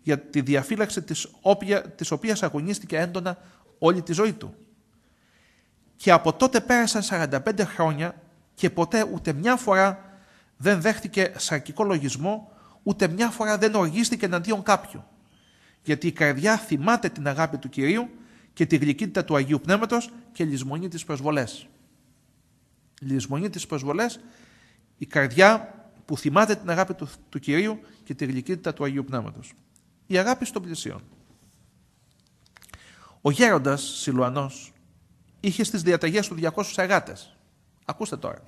Speaker 1: για τη διαφύλαξη της, όποια, της οποίας αγωνίστηκε έντονα όλη τη ζωή του. Και από τότε πέρασαν 45 χρόνια και ποτέ ούτε μια φορά δεν δέχτηκε σαρκικό λογισμό, ούτε μια φορά δεν οργίστηκε εναντίον κάποιου γιατί η καρδιά θυμάται την αγάπη του Κυρίου και τη γλυκύτητα του Αγίου Πνεύματος και λησμονεί τις προσβολές. Λησμονεί τις προσβολές η καρδιά που θυμάται την αγάπη του, Κυρίου και τη γλυκύτητα του Αγίου Πνεύματος. Η αγάπη στον πλησίον. Ο γέροντας Σιλουανός είχε στις διαταγές του 200 εργάτες. Ακούστε τώρα.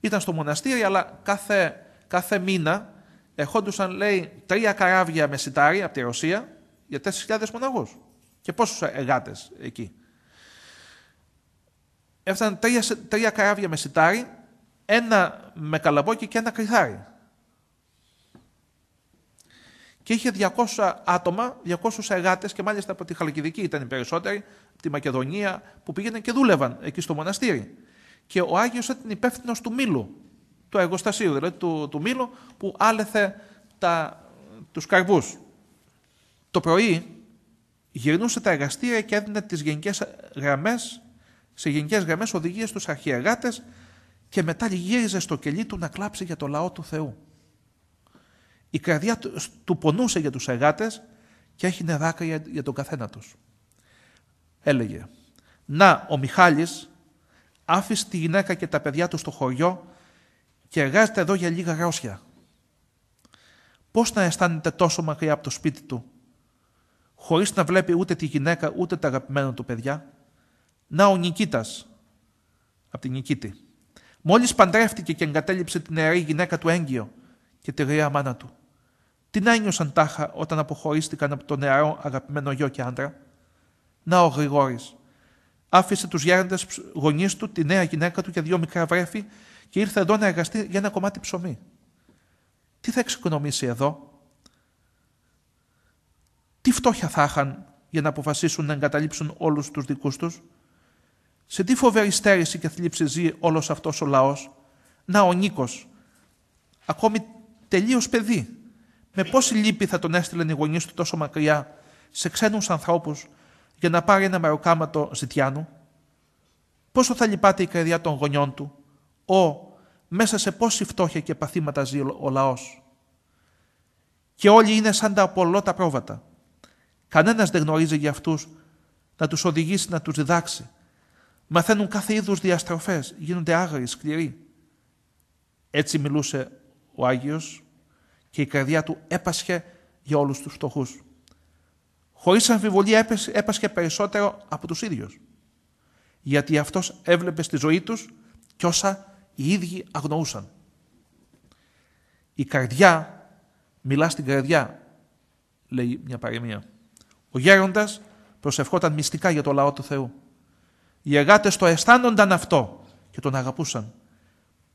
Speaker 1: Ήταν στο μοναστήρι αλλά κάθε, κάθε μήνα ερχόντουσαν, λέει, τρία καράβια με σιτάρι από τη Ρωσία για 4.000 μοναγού. Και πόσους εργάτες εκεί. Έφταναν τρία, τρία καράβια με σιτάρι, ένα με καλαμπόκι και ένα κρυθάρι. Και είχε 200 άτομα, 200 εργάτες, και μάλιστα από τη Χαλκιδική ήταν οι περισσότεροι, από τη Μακεδονία, που πήγαιναν και δούλευαν εκεί στο μοναστήρι. Και ο Άγιος ήταν υπεύθυνος του Μήλου, του εργοστασίου, δηλαδή του, του μήλου που άλεθε τα, τους καρβούς. Το πρωί γυρνούσε τα εργαστήρια και έδινε τις γενικές γραμμές, σε γενικές γραμμές οδηγίες στους αρχιεργάτες και μετά γύριζε στο κελί του να κλάψει για το λαό του Θεού. Η καρδιά του πονούσε για τους εργάτες και έχει δάκρυα για τον καθένα τους. Έλεγε «Να, ο Μιχάλης άφησε τη γυναίκα και τα παιδιά του στο χωριό και εργάζεται εδώ για λίγα ρώσια. Πώς να αισθάνεται τόσο μακριά από το σπίτι του, χωρίς να βλέπει ούτε τη γυναίκα ούτε τα αγαπημένα του παιδιά. Να ο Νικήτας, από την Νικήτη. Μόλις παντρεύτηκε και εγκατέλειψε τη νεαρή γυναίκα του έγκυο και τη γριά μάνα του. Τι να ένιωσαν τάχα όταν αποχωρίστηκαν από το νεαρό αγαπημένο γιο και άντρα. Να ο Γρηγόρης. Άφησε τους γιάντες γονείς του, τη νέα γυναίκα του και δύο μικρά βρέφη και ήρθε εδώ να εργαστεί για ένα κομμάτι ψωμί. Τι θα εξοικονομήσει εδώ, τι φτώχεια θα είχαν για να αποφασίσουν να εγκαταλείψουν όλους τους δικούς τους. σε τι φοβερή στέρηση και θλίψη ζει όλος αυτός ο λαός. Να ο νίκος, ακόμη τελείως παιδί, με πόση λύπη θα τον έστειλαν οι γονείς του τόσο μακριά σε ξένους ανθρώπους, για να πάρει ένα μεροκάματο ζητιάνου. Πόσο θα λυπάται η καρδιά των γονιών του ο μέσα σε πόση φτώχεια και παθήματα ζει ο λαός. Και όλοι είναι σαν τα απολότα πρόβατα. Κανένας δεν γνωρίζει για αυτούς να τους οδηγήσει, να τους διδάξει. Μαθαίνουν κάθε είδους διαστροφές, γίνονται άγριοι, σκληροί. Έτσι μιλούσε ο Άγιος και η καρδιά του έπασχε για όλους τους φτωχούς. Χωρίς αμφιβολία έπασχε περισσότερο από τους ίδιους. Γιατί αυτός έβλεπε στη ζωή τους και όσα οι ίδιοι αγνοούσαν. Η καρδιά μιλά στην καρδιά, λέει μια παροιμία. Ο γέροντας προσευχόταν μυστικά για το λαό του Θεού. Οι εργάτες το αισθάνονταν αυτό και τον αγαπούσαν.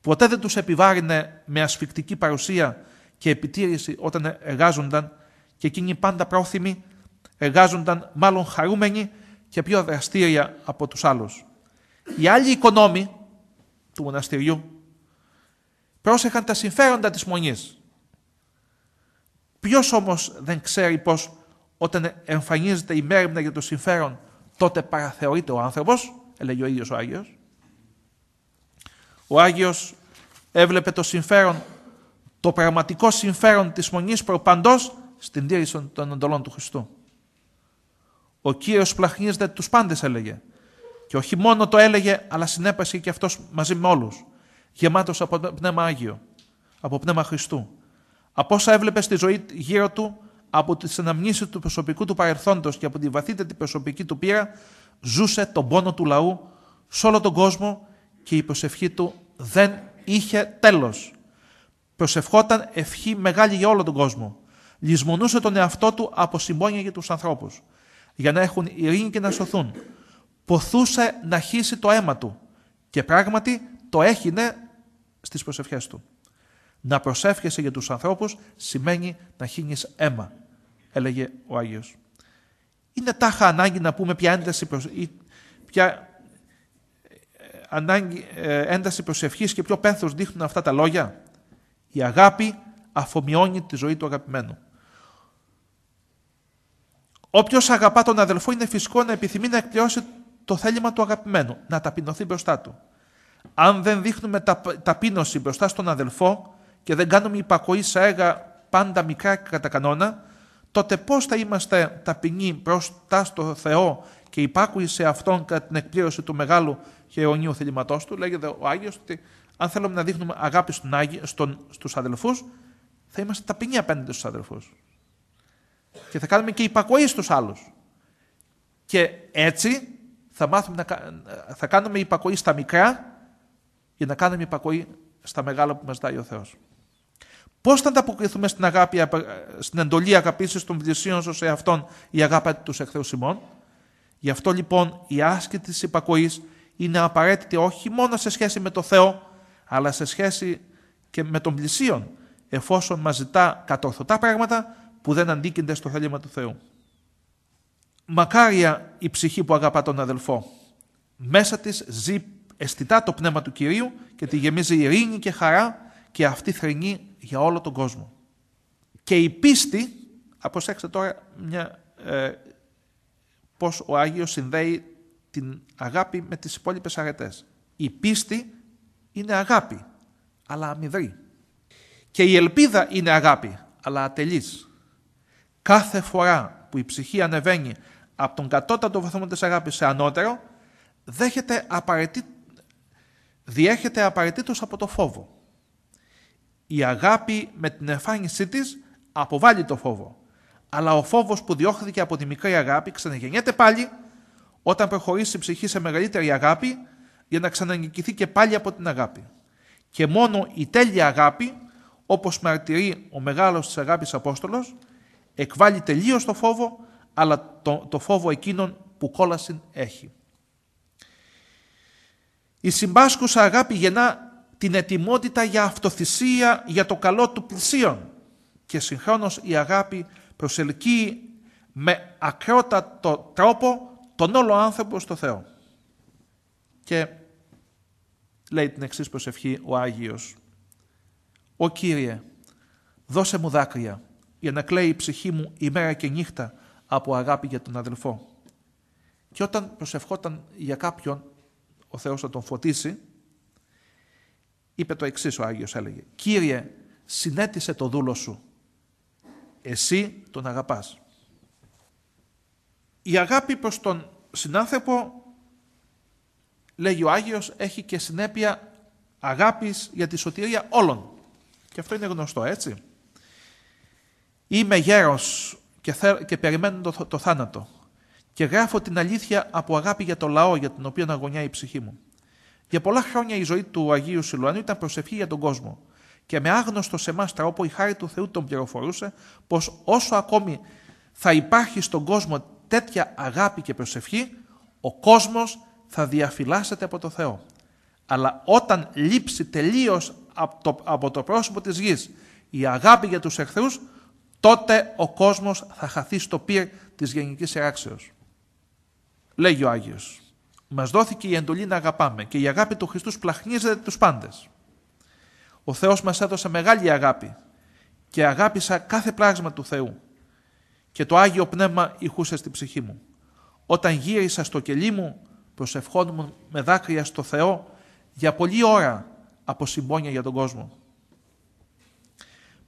Speaker 1: Ποτέ δεν τους επιβάρυνε με ασφυκτική παρουσία και επιτήρηση όταν εργάζονταν και εκείνοι πάντα πρόθυμοι εργάζονταν μάλλον χαρούμενοι και πιο δραστήρια από τους άλλους. Οι άλλοι οικονόμοι του μοναστηριού. Πρόσεχαν τα συμφέροντα της μονής. Ποιος όμως δεν ξέρει πως όταν εμφανίζεται η μέρημνα για το συμφέρον τότε παραθεωρείται ο άνθρωπος, έλεγε ο ίδιος ο Άγιος. Ο Άγιος έβλεπε το συμφέρον, το πραγματικό συμφέρον της μονής προπαντός στην τήρηση των εντολών του Χριστού. Ο Κύριος πλαχνίζεται τους πάντες έλεγε και όχι μόνο το έλεγε, αλλά συνέπασε και αυτός μαζί με όλους. Γεμάτος από πνεύμα Άγιο, από πνεύμα Χριστού. Από όσα έβλεπε στη ζωή γύρω του, από τις αναμνήσεις του προσωπικού του παρελθόντος και από τη βαθύτερη προσωπική του πείρα, ζούσε τον πόνο του λαού σε όλο τον κόσμο και η προσευχή του δεν είχε τέλος. Προσευχόταν ευχή μεγάλη για όλο τον κόσμο. Λυσμονούσε τον εαυτό του από συμπόνια για τους ανθρώπους, για να έχουν ειρήνη και να σωθούν ποθούσε να χύσει το αίμα του και πράγματι το έχινε στις προσευχές του. Να προσεύχεσαι για τους ανθρώπους σημαίνει να χύνεις αίμα, έλεγε ο Άγιος. Είναι τάχα ανάγκη να πούμε ποια ένταση, προσ... Ε, ανάγκη, ε, ένταση προσευχής και ποιο πένθος δείχνουν αυτά τα λόγια. Η αγάπη αφομοιώνει τη ζωή του αγαπημένου. Όποιος αγαπά τον αδελφό είναι φυσικό να επιθυμεί να εκπληρώσει το θέλημα του αγαπημένου, να ταπεινωθεί μπροστά του. Αν δεν δείχνουμε τα, ταπείνωση μπροστά στον αδελφό και δεν κάνουμε υπακοή σε έργα πάντα μικρά και κατά κανόνα, τότε πώς θα είμαστε ταπεινοί μπροστά στο Θεό και υπάκουοι σε Αυτόν κατά την εκπλήρωση του μεγάλου και αιωνίου θελήματός του, λέγεται ο Άγιος ότι αν θέλουμε να δείχνουμε αγάπη στον Άγιο, στον, στους αδελφούς, θα είμαστε ταπεινοί απέναντι στους αδελφούς. Και θα κάνουμε και υπακοή στους άλλους. Και έτσι θα, μάθουμε να, θα κάνουμε υπακοή στα μικρά για να κάνουμε υπακοή στα μεγάλα που μας δάει ο Θεός. Πώς θα ανταποκριθούμε στην, αγάπη, στην εντολή αγαπήσης των πλησίων ως αυτόν η αγάπη τους εχθρούς ημών. Γι' αυτό λοιπόν η άσκηση της υπακοής είναι απαραίτητη όχι μόνο σε σχέση με το Θεό, αλλά σε σχέση και με τον πλησίον, εφόσον μας ζητά κατορθωτά πράγματα που δεν αντίκεινται στο θέλημα του Θεού. Μακάρια η ψυχή που αγαπά τον αδελφό. Μέσα της ζει αισθητά το πνεύμα του Κυρίου και τη γεμίζει ειρήνη και χαρά και αυτή θρηνεί για όλο τον κόσμο. Και η πίστη, αποσέξτε τώρα μια, ε, πώς ο Άγιος συνδέει την αγάπη με τις υπόλοιπες αρετές. Η πίστη είναι αγάπη, αλλά αμυδρή. Και η ελπίδα είναι αγάπη, αλλά ατελής. Κάθε φορά που η ψυχή ανεβαίνει από τον κατώτατο βαθμό της αγάπης σε ανώτερο, δέχεται απαραίτητο, απαραίτητος από το φόβο. Η αγάπη με την εμφάνισή της αποβάλλει το φόβο. Αλλά ο φόβος που διώχθηκε από τη μικρή αγάπη ξαναγεννιέται πάλι όταν προχωρήσει η ψυχή σε μεγαλύτερη αγάπη για να ξαναγεννηθεί και πάλι από την αγάπη. Και μόνο η τέλεια αγάπη, όπως μαρτυρεί ο μεγάλος της αγάπης Απόστολος, εκβάλλει τελείως το φόβο αλλά το, φόβο εκείνων που κόλασιν έχει. Η συμπάσκουσα αγάπη γεννά την ετοιμότητα για αυτοθυσία για το καλό του πλησίον και συγχρόνως η αγάπη προσελκύει με ακρότατο τρόπο τον όλο άνθρωπο στο Θεό. Και λέει την εξής προσευχή ο Άγιος. «Ο Κύριε, δώσε μου δάκρυα, για να κλαίει η ψυχή μου ημέρα και νύχτα, από αγάπη για τον αδελφό. Και όταν προσευχόταν για κάποιον, ο Θεός θα τον φωτίσει, είπε το εξής ο Άγιος έλεγε «Κύριε, συνέτησε το δούλο σου, εσύ τον αγαπάς». Η αγάπη προς τον συνάνθρωπο, λέγει ο Άγιος, έχει και συνέπεια αγάπης για τη σωτηρία όλων. Και αυτό είναι γνωστό, έτσι. Είμαι γέρος και, και το, το θάνατο. Και γράφω την αλήθεια από αγάπη για το λαό για τον οποίο αγωνιάει η ψυχή μου. Για πολλά χρόνια η ζωή του Αγίου Σιλουάνου ήταν προσευχή για τον κόσμο. Και με άγνωστο σε εμάς τρόπο η χάρη του Θεού τον πληροφορούσε πως όσο ακόμη θα υπάρχει στον κόσμο τέτοια αγάπη και προσευχή, ο κόσμος θα διαφυλάσσεται από το Θεό. Αλλά όταν λείψει τελείως από το, από το πρόσωπο της γης η αγάπη για τους εχθρούς τότε ο κόσμος θα χαθεί στο πύρ της γενικής εράξεως. Λέγει ο Άγιος, μας δόθηκε η εντολή να αγαπάμε και η αγάπη του Χριστού πλαχνίζεται τους πάντες. Ο Θεός μας έδωσε μεγάλη αγάπη και αγάπησα κάθε πράγμα του Θεού και το Άγιο Πνεύμα ηχούσε στη ψυχή μου. Όταν γύρισα στο κελί μου, προσευχόμουν με δάκρυα στο Θεό για πολλή ώρα από συμπόνια για τον κόσμο.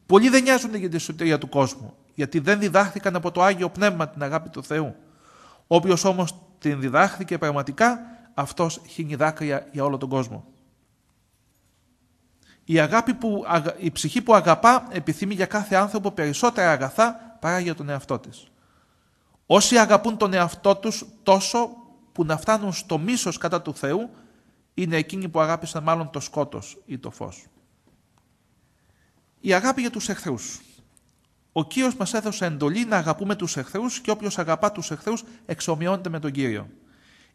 Speaker 1: Πολλοί δεν νοιάζουν για την εσωτερία του κόσμου, γιατί δεν διδάχθηκαν από το Άγιο Πνεύμα την αγάπη του Θεού. Όποιος όμως την διδάχθηκε πραγματικά, αυτός χύνει δάκρυα για όλο τον κόσμο. Η, αγάπη που, η ψυχή που αγαπά επιθυμεί για κάθε άνθρωπο περισσότερα αγαθά παρά για τον εαυτό της. Όσοι αγαπούν τον εαυτό τους τόσο που να φτάνουν στο μίσος κατά του Θεού, είναι εκείνοι που αγάπησαν μάλλον το σκότος ή το φως. Η αγάπη για τους εχθρούς. Ο Κύριος μας έδωσε εντολή να αγαπούμε τους εχθρούς και όποιος αγαπά τους εχθρούς εξομοιώνεται με τον Κύριο.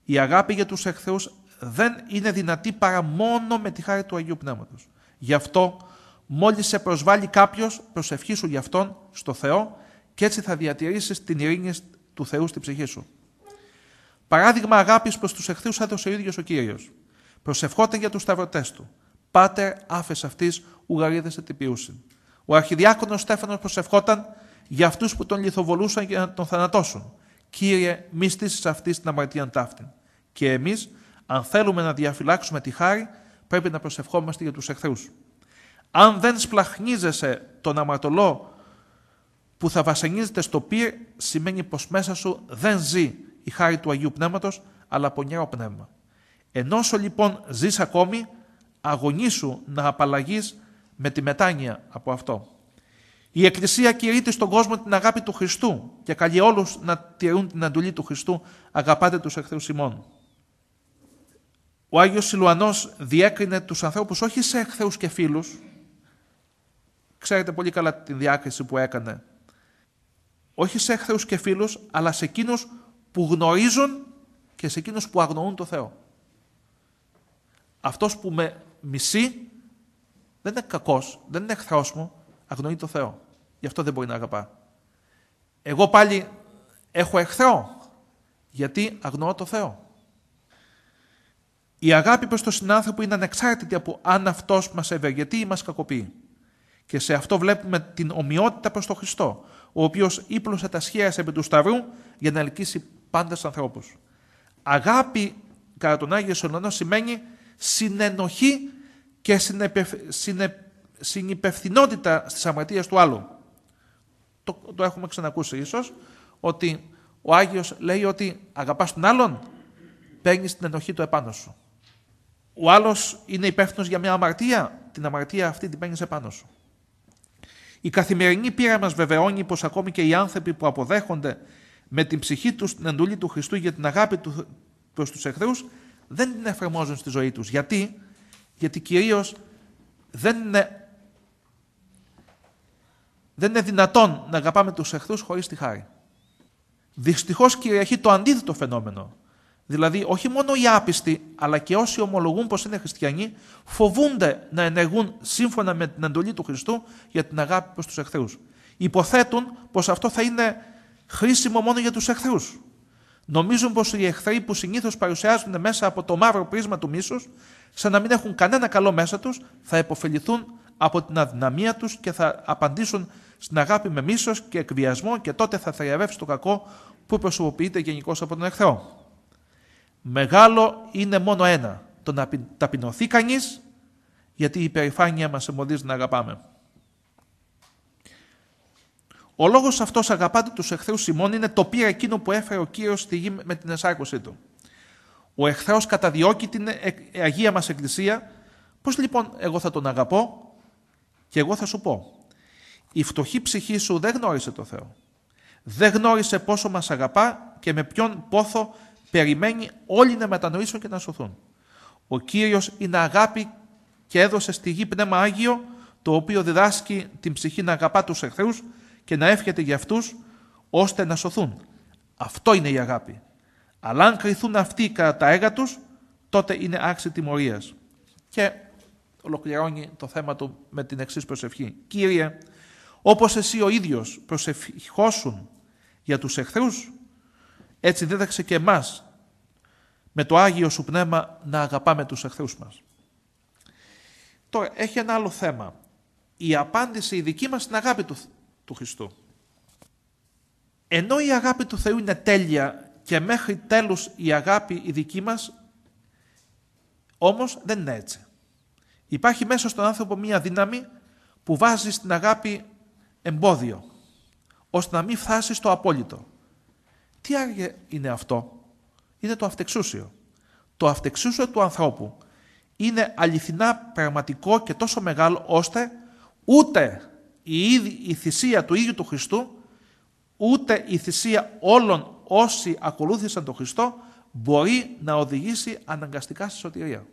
Speaker 1: Η αγάπη για τους εχθρούς δεν είναι δυνατή παρά μόνο με τη χάρη του Αγίου Πνεύματος. Γι' αυτό μόλις σε προσβάλλει κάποιος σου γι' αυτόν στο Θεό και έτσι θα διατηρήσεις την ειρήνη του Θεού στη ψυχή σου. Παράδειγμα αγάπης προς τους εχθρούς έδωσε ο ίδιος ο Κύριος. Προσευχόταν για τους σταυρωτές του. Πάτερ άφες αυτής ουγαρίδε ετυπιούσιν. Ο αρχιδιάκονος Στέφανος προσευχόταν για αυτούς που τον λιθοβολούσαν για να τον θανατώσουν. Κύριε, μη στήσεις αυτή την αμαρτία τάφτη. Και εμείς, αν θέλουμε να διαφυλάξουμε τη χάρη, πρέπει να προσευχόμαστε για τους εχθρούς. Αν δεν σπλαχνίζεσαι τον αμαρτωλό που θα βασανίζεται στο πυρ, σημαίνει πως μέσα σου δεν ζει η χάρη του Αγίου Πνεύματος, αλλά πονηρό πνεύμα. Ενώσο λοιπόν ζεις ακόμη, αγωνίσου να απαλλαγείς με τη μετάνοια από αυτό. Η Εκκλησία κηρύττει στον κόσμο την αγάπη του Χριστού και καλεί όλους να τηρούν την αντολή του Χριστού, αγαπάτε τους εχθρούς ημών. Ο Άγιος Σιλουανός διέκρινε τους ανθρώπους όχι σε εχθρούς και φίλους. Ξέρετε πολύ καλά την διάκριση που έκανε. Όχι σε εχθρούς και φίλους, αλλά σε εκείνους που γνωρίζουν και σε εκείνους που αγνοούν το Θεό. Αυτός που με μισεί δεν είναι κακός, δεν είναι εχθρό μου, αγνοεί το Θεό. Γι' αυτό δεν μπορεί να αγαπά. Εγώ πάλι έχω εχθρό, γιατί αγνοώ το Θεό. Η αγάπη προς τον συνάνθρωπο είναι ανεξάρτητη από αν αυτός μας ευεργετεί ή μας κακοποιεί. Και σε αυτό βλέπουμε την ομοιότητα προς τον Χριστό, ο οποίος ύπλωσε τα σχέδια επί του Σταυρού για να ελκύσει πάντα στους ανθρώπους. Αγάπη κατά τον Άγιο Σολονό σημαίνει συνενοχή και συνυπευθυνότητα στις αμαρτίες του άλλου. Το, το έχουμε ξανακούσει ίσως, ότι ο Άγιος λέει ότι αγαπάς τον άλλον, παίρνεις την ενοχή του επάνω σου. Ο άλλος είναι υπεύθυνος για μια αμαρτία, την αμαρτία αυτή την παίρνεις επάνω σου. Η καθημερινή πείρα μας βεβαιώνει πως ακόμη και οι άνθρωποι που αποδέχονται με την ψυχή τους την εντολή του Χριστού για την αγάπη του προς τους εχθρούς, δεν την εφαρμόζουν στη ζωή τους. Γιατί, γιατί κυρίως δεν είναι, δεν είναι δυνατόν να αγαπάμε τους εχθρούς χωρίς τη χάρη. Δυστυχώς κυριαρχεί το αντίθετο φαινόμενο. Δηλαδή, όχι μόνο οι άπιστοι, αλλά και όσοι ομολογούν πως είναι χριστιανοί, φοβούνται να ενεργούν σύμφωνα με την εντολή του Χριστού για την αγάπη προς τους εχθρούς. Υποθέτουν πως αυτό θα είναι χρήσιμο μόνο για τους εχθρούς. Νομίζουν πως οι εχθροί που συνήθως παρουσιάζονται μέσα από το μαύρο πρίσμα του μίσους σαν να μην έχουν κανένα καλό μέσα τους, θα επωφεληθούν από την αδυναμία τους και θα απαντήσουν στην αγάπη με μίσος και εκβιασμό και τότε θα θεριαβεύσει το κακό που προσωποποιείται γενικώς από τον εχθρό. Μεγάλο είναι μόνο ένα, το να ταπεινωθεί κανείς, γιατί η υπερηφάνεια μας εμποδίζει να αγαπάμε. Ο λόγος αυτός αγαπάτε τους εχθρούς ημών είναι το πείρα εκείνο που έφερε ο Κύριος στη γη με την εσάρκωσή του. Ο εχθρός καταδιώκει την ε, ε, Αγία μας Εκκλησία. Πώς λοιπόν εγώ θα τον αγαπώ και εγώ θα σου πω. Η φτωχή ψυχή σου δεν γνώρισε το Θεό. Δεν γνώρισε πόσο μας αγαπά και με ποιον πόθο περιμένει όλοι να μετανοήσουν και να σωθούν. Ο Κύριος είναι αγάπη και έδωσε στη γη πνεύμα Άγιο, το οποίο διδάσκει την ψυχή να αγαπά τους εχθρούς και να εύχεται για αυτούς, ώστε να σωθούν. Αυτό είναι η αγάπη. Αλλά αν κρυθούν αυτοί κατά τα έργα τους, τότε είναι άξιοι τιμωρίας. Και ολοκληρώνει το θέμα του με την εξής προσευχή. Κύριε, όπως εσύ ο ίδιος προσευχώσουν για τους εχθρούς, έτσι δίδαξε και εμάς με το Άγιο Σου Πνεύμα να αγαπάμε τους εχθρούς μας. Τώρα, έχει ένα άλλο θέμα. Η απάντηση η δική μας στην αγάπη του, του Χριστού. Ενώ η αγάπη του Θεού είναι τέλεια και μέχρι τέλους η αγάπη η δική μας, όμως δεν είναι έτσι. Υπάρχει μέσα στον άνθρωπο μία δύναμη που βάζει στην αγάπη εμπόδιο, ώστε να μην φτάσει στο απόλυτο. Τι άργε είναι αυτό. Είναι το αυτεξούσιο. Το αυτεξούσιο του ανθρώπου είναι αληθινά πραγματικό και τόσο μεγάλο ώστε ούτε η, η θυσία του ίδιου του Χριστού, ούτε η θυσία όλων όσοι ακολούθησαν τον Χριστό μπορεί να οδηγήσει αναγκαστικά στη σωτηρία.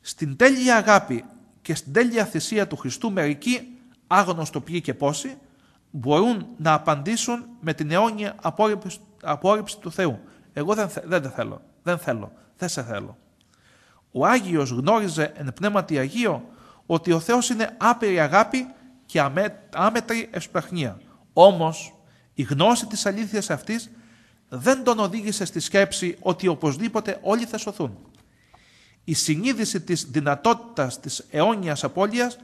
Speaker 1: Στην τέλεια αγάπη και στην τέλεια θυσία του Χριστού μερικοί, άγνωστο ποιοι και πόσοι, μπορούν να απαντήσουν με την αιώνια απόρριψη, του Θεού. Εγώ δεν, δεν θέλω, δεν θέλω, δεν σε θέλω. Ο Άγιος γνώριζε εν πνεύματι Αγίο ότι ο Θεός είναι άπειρη αγάπη και άμετρη ευσπραχνία. Όμως η γνώση της αλήθειας αυτής δεν τον οδήγησε στη σκέψη ότι οπωσδήποτε όλοι θα σωθούν. Η συνείδηση της δυνατότητας της αιώνιας απώλειας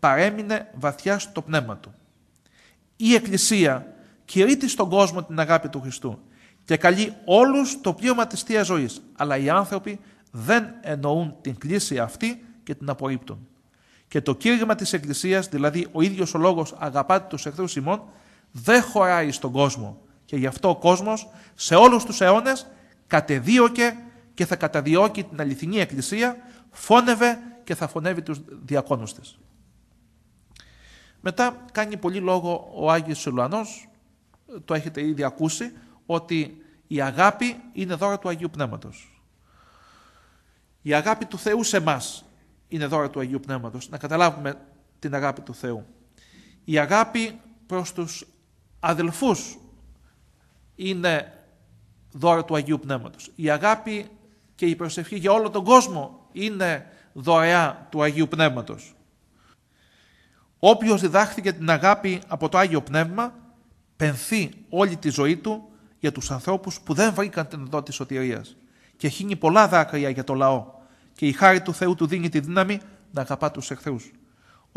Speaker 1: παρέμεινε βαθιά στο πνεύμα του. Η Εκκλησία κηρύττει στον κόσμο την αγάπη του Χριστού και καλεί όλους το πλήρωμα της Θείας Ζωής, αλλά οι άνθρωποι δεν εννοούν την κλίση αυτή και την απορρίπτουν. Και το κήρυγμα της Εκκλησίας, δηλαδή ο ίδιος ο λόγος αγαπάτε τους εχθρούς ημών, δεν χωράει στον κόσμο, και γι' αυτό ο κόσμος σε όλους τους αιώνες κατεδίωκε και θα καταδιώκει την αληθινή εκκλησία, φώνευε και θα φωνεύει τους διακόνους της. Μετά κάνει πολύ λόγο ο Άγιος Σιλουανός, το έχετε ήδη ακούσει, ότι η αγάπη είναι δώρα του Αγίου Πνεύματος. Η αγάπη του Θεού σε εμάς είναι δώρα του Αγίου Πνεύματος. Να καταλάβουμε την αγάπη του Θεού. Η αγάπη προς τους αδελφούς είναι δώρο του Αγίου Πνεύματος. Η αγάπη και η προσευχή για όλο τον κόσμο είναι δωρεά του Αγίου Πνεύματος. Όποιος διδάχθηκε την αγάπη από το Άγιο Πνεύμα, πενθεί όλη τη ζωή του για τους ανθρώπους που δεν βρήκαν την δότη της σωτηρίας και χύνει πολλά δάκρυα για το λαό και η χάρη του Θεού του δίνει τη δύναμη να αγαπά τους εχθρούς.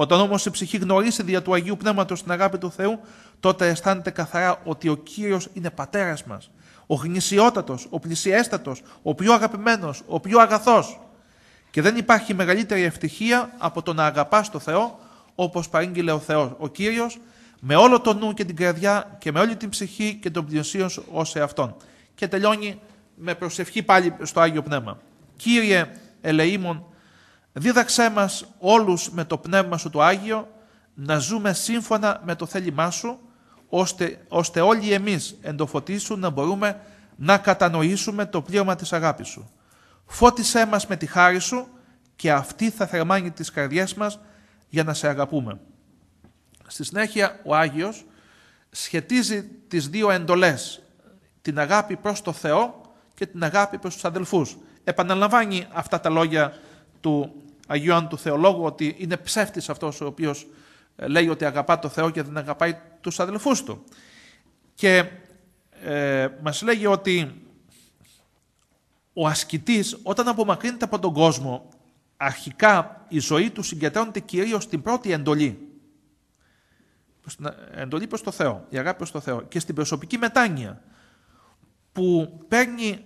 Speaker 1: Όταν όμως η ψυχή γνωρίζει δια του Αγίου Πνεύματος την αγάπη του Θεού, τότε αισθάνεται καθαρά ότι ο κύριος είναι πατέρας μας, ο γνησιότατος, ο πλησιέστατος, ο πιο αγαπημένος, ο πιο αγαθός. Και δεν υπάρχει μεγαλύτερη ευτυχία από το να αγαπάς το Θεό, όπως παρήγγειλε ο Θεός, ο κύριος, με όλο το νου και την καρδιά και με όλη την ψυχή και τον πλησίον ως εαυτόν. Και τελειώνει με προσευχή πάλι στο Άγιο Πνεύμα. Κύριε ελεήμων Δίδαξέ μας όλους με το Πνεύμα Σου το Άγιο να ζούμε σύμφωνα με το θέλημά Σου, ώστε, ώστε όλοι εμείς εν το φωτί να μπορούμε να κατανοήσουμε το πλήρωμα της αγάπης Σου. Φώτισέ μας με τη χάρη Σου και αυτή θα θερμάνει τις καρδιές μας για να σε αγαπούμε. Στη συνέχεια ο Άγιος σχετίζει τις δύο εντολές, την αγάπη προς το Θεό και την αγάπη προς τους αδελφούς. Επαναλαμβάνει αυτά τα λόγια του Αγίου Άννου του Θεολόγου ότι είναι ψεύτης αυτός ο οποίος ε, λέει ότι αγαπά το Θεό και δεν αγαπάει τους αδελφούς του. Και ε, μας λέγει ότι ο ασκητής όταν απομακρύνεται από τον κόσμο αρχικά η ζωή του συγκεντρώνεται κυρίως στην πρώτη εντολή. Ε, εντολή προς το Θεό, η αγάπη προς το Θεό και στην προσωπική μετάνοια που παίρνει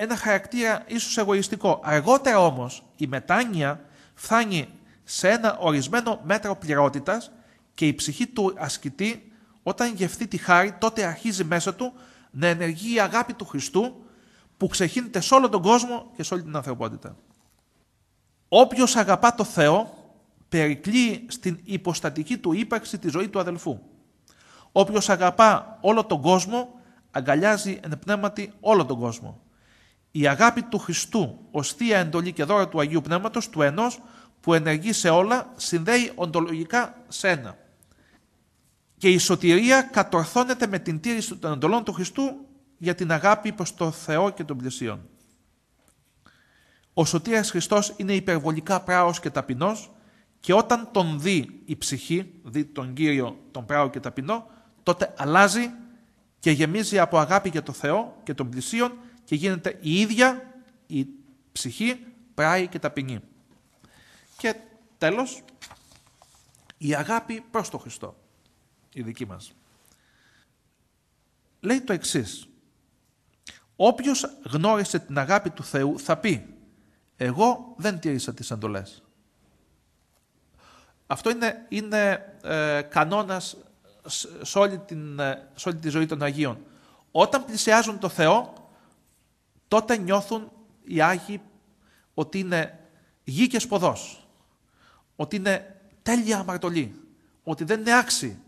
Speaker 1: ένα χαρακτήρα ίσως εγωιστικό. Αργότερα όμως η μετάνοια φτάνει σε ένα ορισμένο μέτρο πληρότητας και η ψυχή του ασκητή όταν γευθεί τη χάρη τότε αρχίζει μέσα του να ενεργεί η αγάπη του Χριστού που ξεχύνεται σε όλο τον κόσμο και σε όλη την ανθρωπότητα. Όποιος αγαπά το Θεό περικλεί στην υποστατική του ύπαρξη τη ζωή του αδελφού. Όποιος αγαπά όλο τον κόσμο αγκαλιάζει εν πνεύματι όλο τον κόσμο. Η αγάπη του Χριστού ως θεία εντολή και δώρα του Αγίου Πνεύματος, του ενός, που ενεργεί σε όλα, συνδέει οντολογικά σε ένα. Και η σωτηρία κατορθώνεται με την τήρηση των εντολών του Χριστού για την αγάπη προς το Θεό και τον πλησίον. Ο σωτήρας Χριστός είναι υπερβολικά πράος και ταπεινός και όταν τον δει η ψυχή, δει τον Κύριο τον πράο και ταπεινό, τότε αλλάζει και γεμίζει από αγάπη για το Θεό και τον πλησίον» και γίνεται η ίδια η ψυχή πράει και ταπεινή. Και τέλος, η αγάπη προς τον Χριστό, η δική μας. Λέει το εξής. Όποιος γνώρισε την αγάπη του Θεού θα πει «Εγώ δεν τήρησα τις εντολές». Αυτό είναι, είναι ε, κανόνας σε όλη, την, ε, τη ζωή των Αγίων. Όταν πλησιάζουν το Θεό, τότε νιώθουν οι Άγιοι ότι είναι γη και σποδός, ότι είναι τέλεια αμαρτωλή, ότι δεν είναι άξιοι.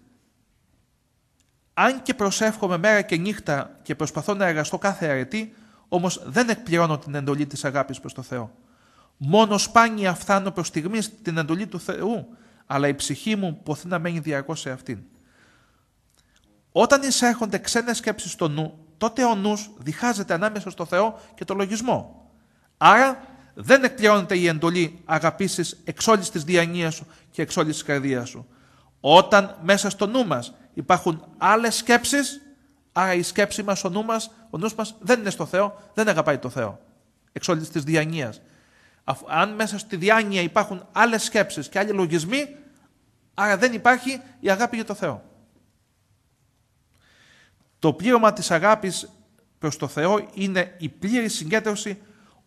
Speaker 1: Αν και προσεύχομαι μέρα και νύχτα και προσπαθώ να εργαστώ κάθε αρετή, όμως δεν εκπληρώνω την εντολή της αγάπης προς το Θεό. Μόνο σπάνια φτάνω προς στιγμής την εντολή του Θεού, αλλά η ψυχή μου ποθεί να μένει διαρκώς σε αυτήν. Όταν εισέρχονται ξένες σκέψεις στο νου, τότε ο νους διχάζεται ανάμεσα στο Θεό και το λογισμό. Άρα δεν εκπληρώνεται η εντολή αγαπήσεις εξ όλης της διανοίας σου και εξ όλης της καρδίας σου. Όταν μέσα στο νου μας υπάρχουν άλλες σκέψεις, άρα η σκέψη μας, ο νου μας, ο νους μας δεν είναι στο Θεό, δεν αγαπάει το Θεό. Εξ όλης της διανοίας. Αν μέσα στη διάνοια υπάρχουν άλλες σκέψεις και άλλοι λογισμοί, άρα δεν υπάρχει η αγάπη για το Θεό. Το πλήρωμα της αγάπης προς το Θεό είναι η πλήρη συγκέντρωση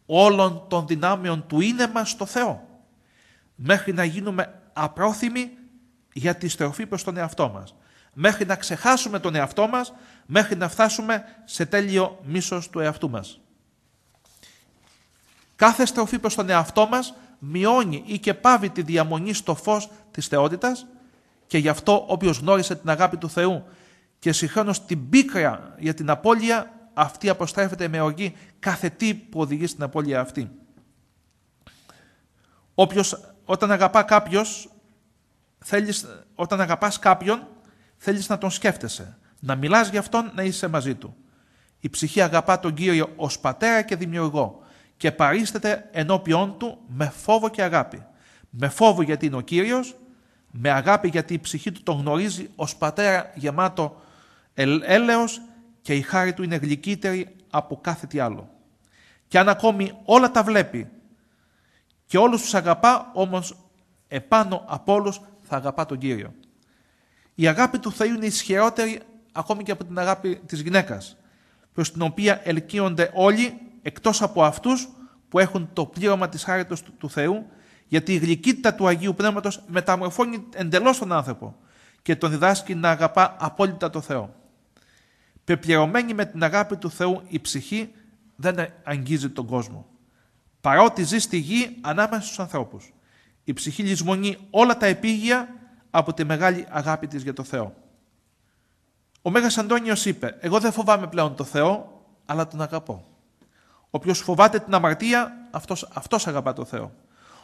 Speaker 1: όλων των δυνάμεων του είναι μας στο Θεό, μέχρι να γίνουμε απρόθυμοι για τη στροφή προς τον εαυτό μας, μέχρι να ξεχάσουμε τον εαυτό μας, μέχρι να φτάσουμε σε τέλειο μίσος του εαυτού μας. Κάθε στροφή προς τον εαυτό μας μειώνει ή και πάβει τη διαμονή στο φως της θεότητας και γι' αυτό όποιος γνώρισε την αγάπη του Θεού και συγχρόνω την πίκρα για την απώλεια, αυτή αποστρέφεται με οργή κάθε τι που οδηγεί στην απώλεια αυτή. Όποιος, όταν αγαπά κάποιος, θέλεις, όταν αγαπάς κάποιον, θέλεις να τον σκέφτεσαι, να μιλάς για αυτόν, να είσαι μαζί του. Η ψυχή αγαπά τον Κύριο ως πατέρα και δημιουργό και παρίσταται ενώπιόν του με φόβο και αγάπη. Με φόβο γιατί είναι ο Κύριος, με αγάπη γιατί η ψυχή του τον γνωρίζει ως πατέρα γεμάτο έλεος και η χάρη του είναι γλυκύτερη από κάθε τι άλλο. Και αν ακόμη όλα τα βλέπει και όλους τους αγαπά, όμως επάνω από όλους θα αγαπά τον Κύριο. Η αγάπη του Θεού είναι ισχυρότερη ακόμη και από την αγάπη της γυναίκας, προς την οποία ελκύονται όλοι εκτός από αυτούς που έχουν το πλήρωμα της χάρη του Θεού, γιατί η γλυκύτητα του Αγίου Πνεύματος μεταμορφώνει εντελώς τον άνθρωπο και τον διδάσκει να αγαπά απόλυτα το Θεό. Πεπιερωμένη με την αγάπη του Θεού η ψυχή δεν αγγίζει τον κόσμο. Παρότι ζει στη γη ανάμεσα στους ανθρώπους. Η ψυχή λησμονεί όλα τα επίγεια από τη μεγάλη αγάπη της για τον Θεό. Ο Μέγας Αντώνιος είπε «Εγώ δεν φοβάμαι πλέον το Θεό, αλλά τον αγαπώ». Όποιος φοβάται την αμαρτία, αυτός, αυτός αγαπά τον Θεό.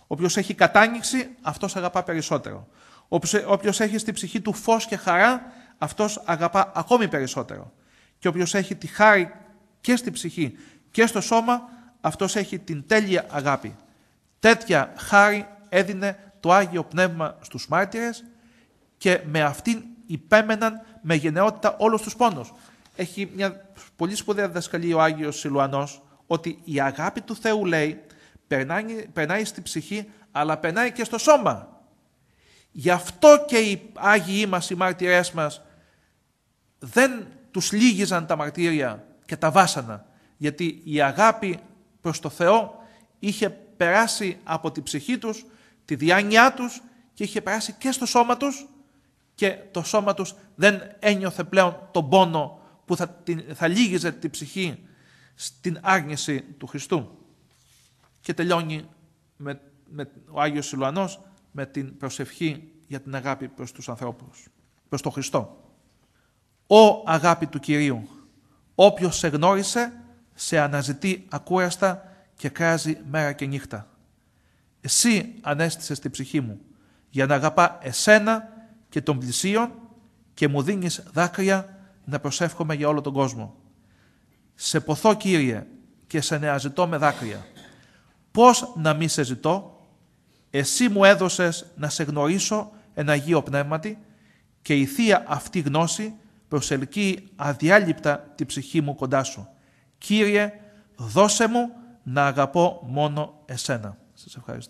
Speaker 1: Όποιος έχει κατάνοιξη, αυτός αγαπά περισσότερο. Όποιος έχει στη ψυχή του φως και χαρά, αυτός αγαπά ακόμη περισσότερο και όποιος έχει τη χάρη και στη ψυχή και στο σώμα, αυτός έχει την τέλεια αγάπη. Τέτοια χάρη έδινε το Άγιο Πνεύμα στους μάρτυρες και με αυτήν υπέμεναν με γενναιότητα όλους τους πόνους. Έχει μια πολύ σπουδαία δασκαλία ο Άγιος Σιλουανός ότι η αγάπη του Θεού λέει περνάει, περνάει στη ψυχή αλλά περνάει και στο σώμα. Γι' αυτό και οι Άγιοι μας, οι μάρτυρές μας δεν τους λύγιζαν τα μαρτύρια και τα βάσανα, γιατί η αγάπη προς το Θεό είχε περάσει από την ψυχή τους, τη διάνοιά τους και είχε περάσει και στο σώμα τους και το σώμα τους δεν ένιωθε πλέον τον πόνο που θα, την, θα λύγιζε τη ψυχή στην άγνηση του Χριστού. Και τελειώνει με, με ο Άγιος Σιλουανός με την προσευχή για την αγάπη προς τους ανθρώπους, προς τον Χριστό. «Ω αγάπη του Κυρίου, όποιος σε γνώρισε, σε αναζητεί ακούραστα και κράζει μέρα και νύχτα. Εσύ ανέστησες την ψυχή μου, για να αγαπά εσένα και των πλησίων και μου δίνεις δάκρυα να προσεύχομαι για όλο τον κόσμο. Σε ποθώ, Κύριε, και σε νεαζητώ με δάκρυα. Πώς να μη σε ζητώ, εσύ μου έδωσες να σε γνωρίσω ένα Αγίο Πνεύματι και η Θεία αυτή γνώση προσελκύει αδιάλειπτα τη ψυχή μου κοντά σου. Κύριε, δώσε μου να αγαπώ μόνο εσένα. Σας ευχαριστώ.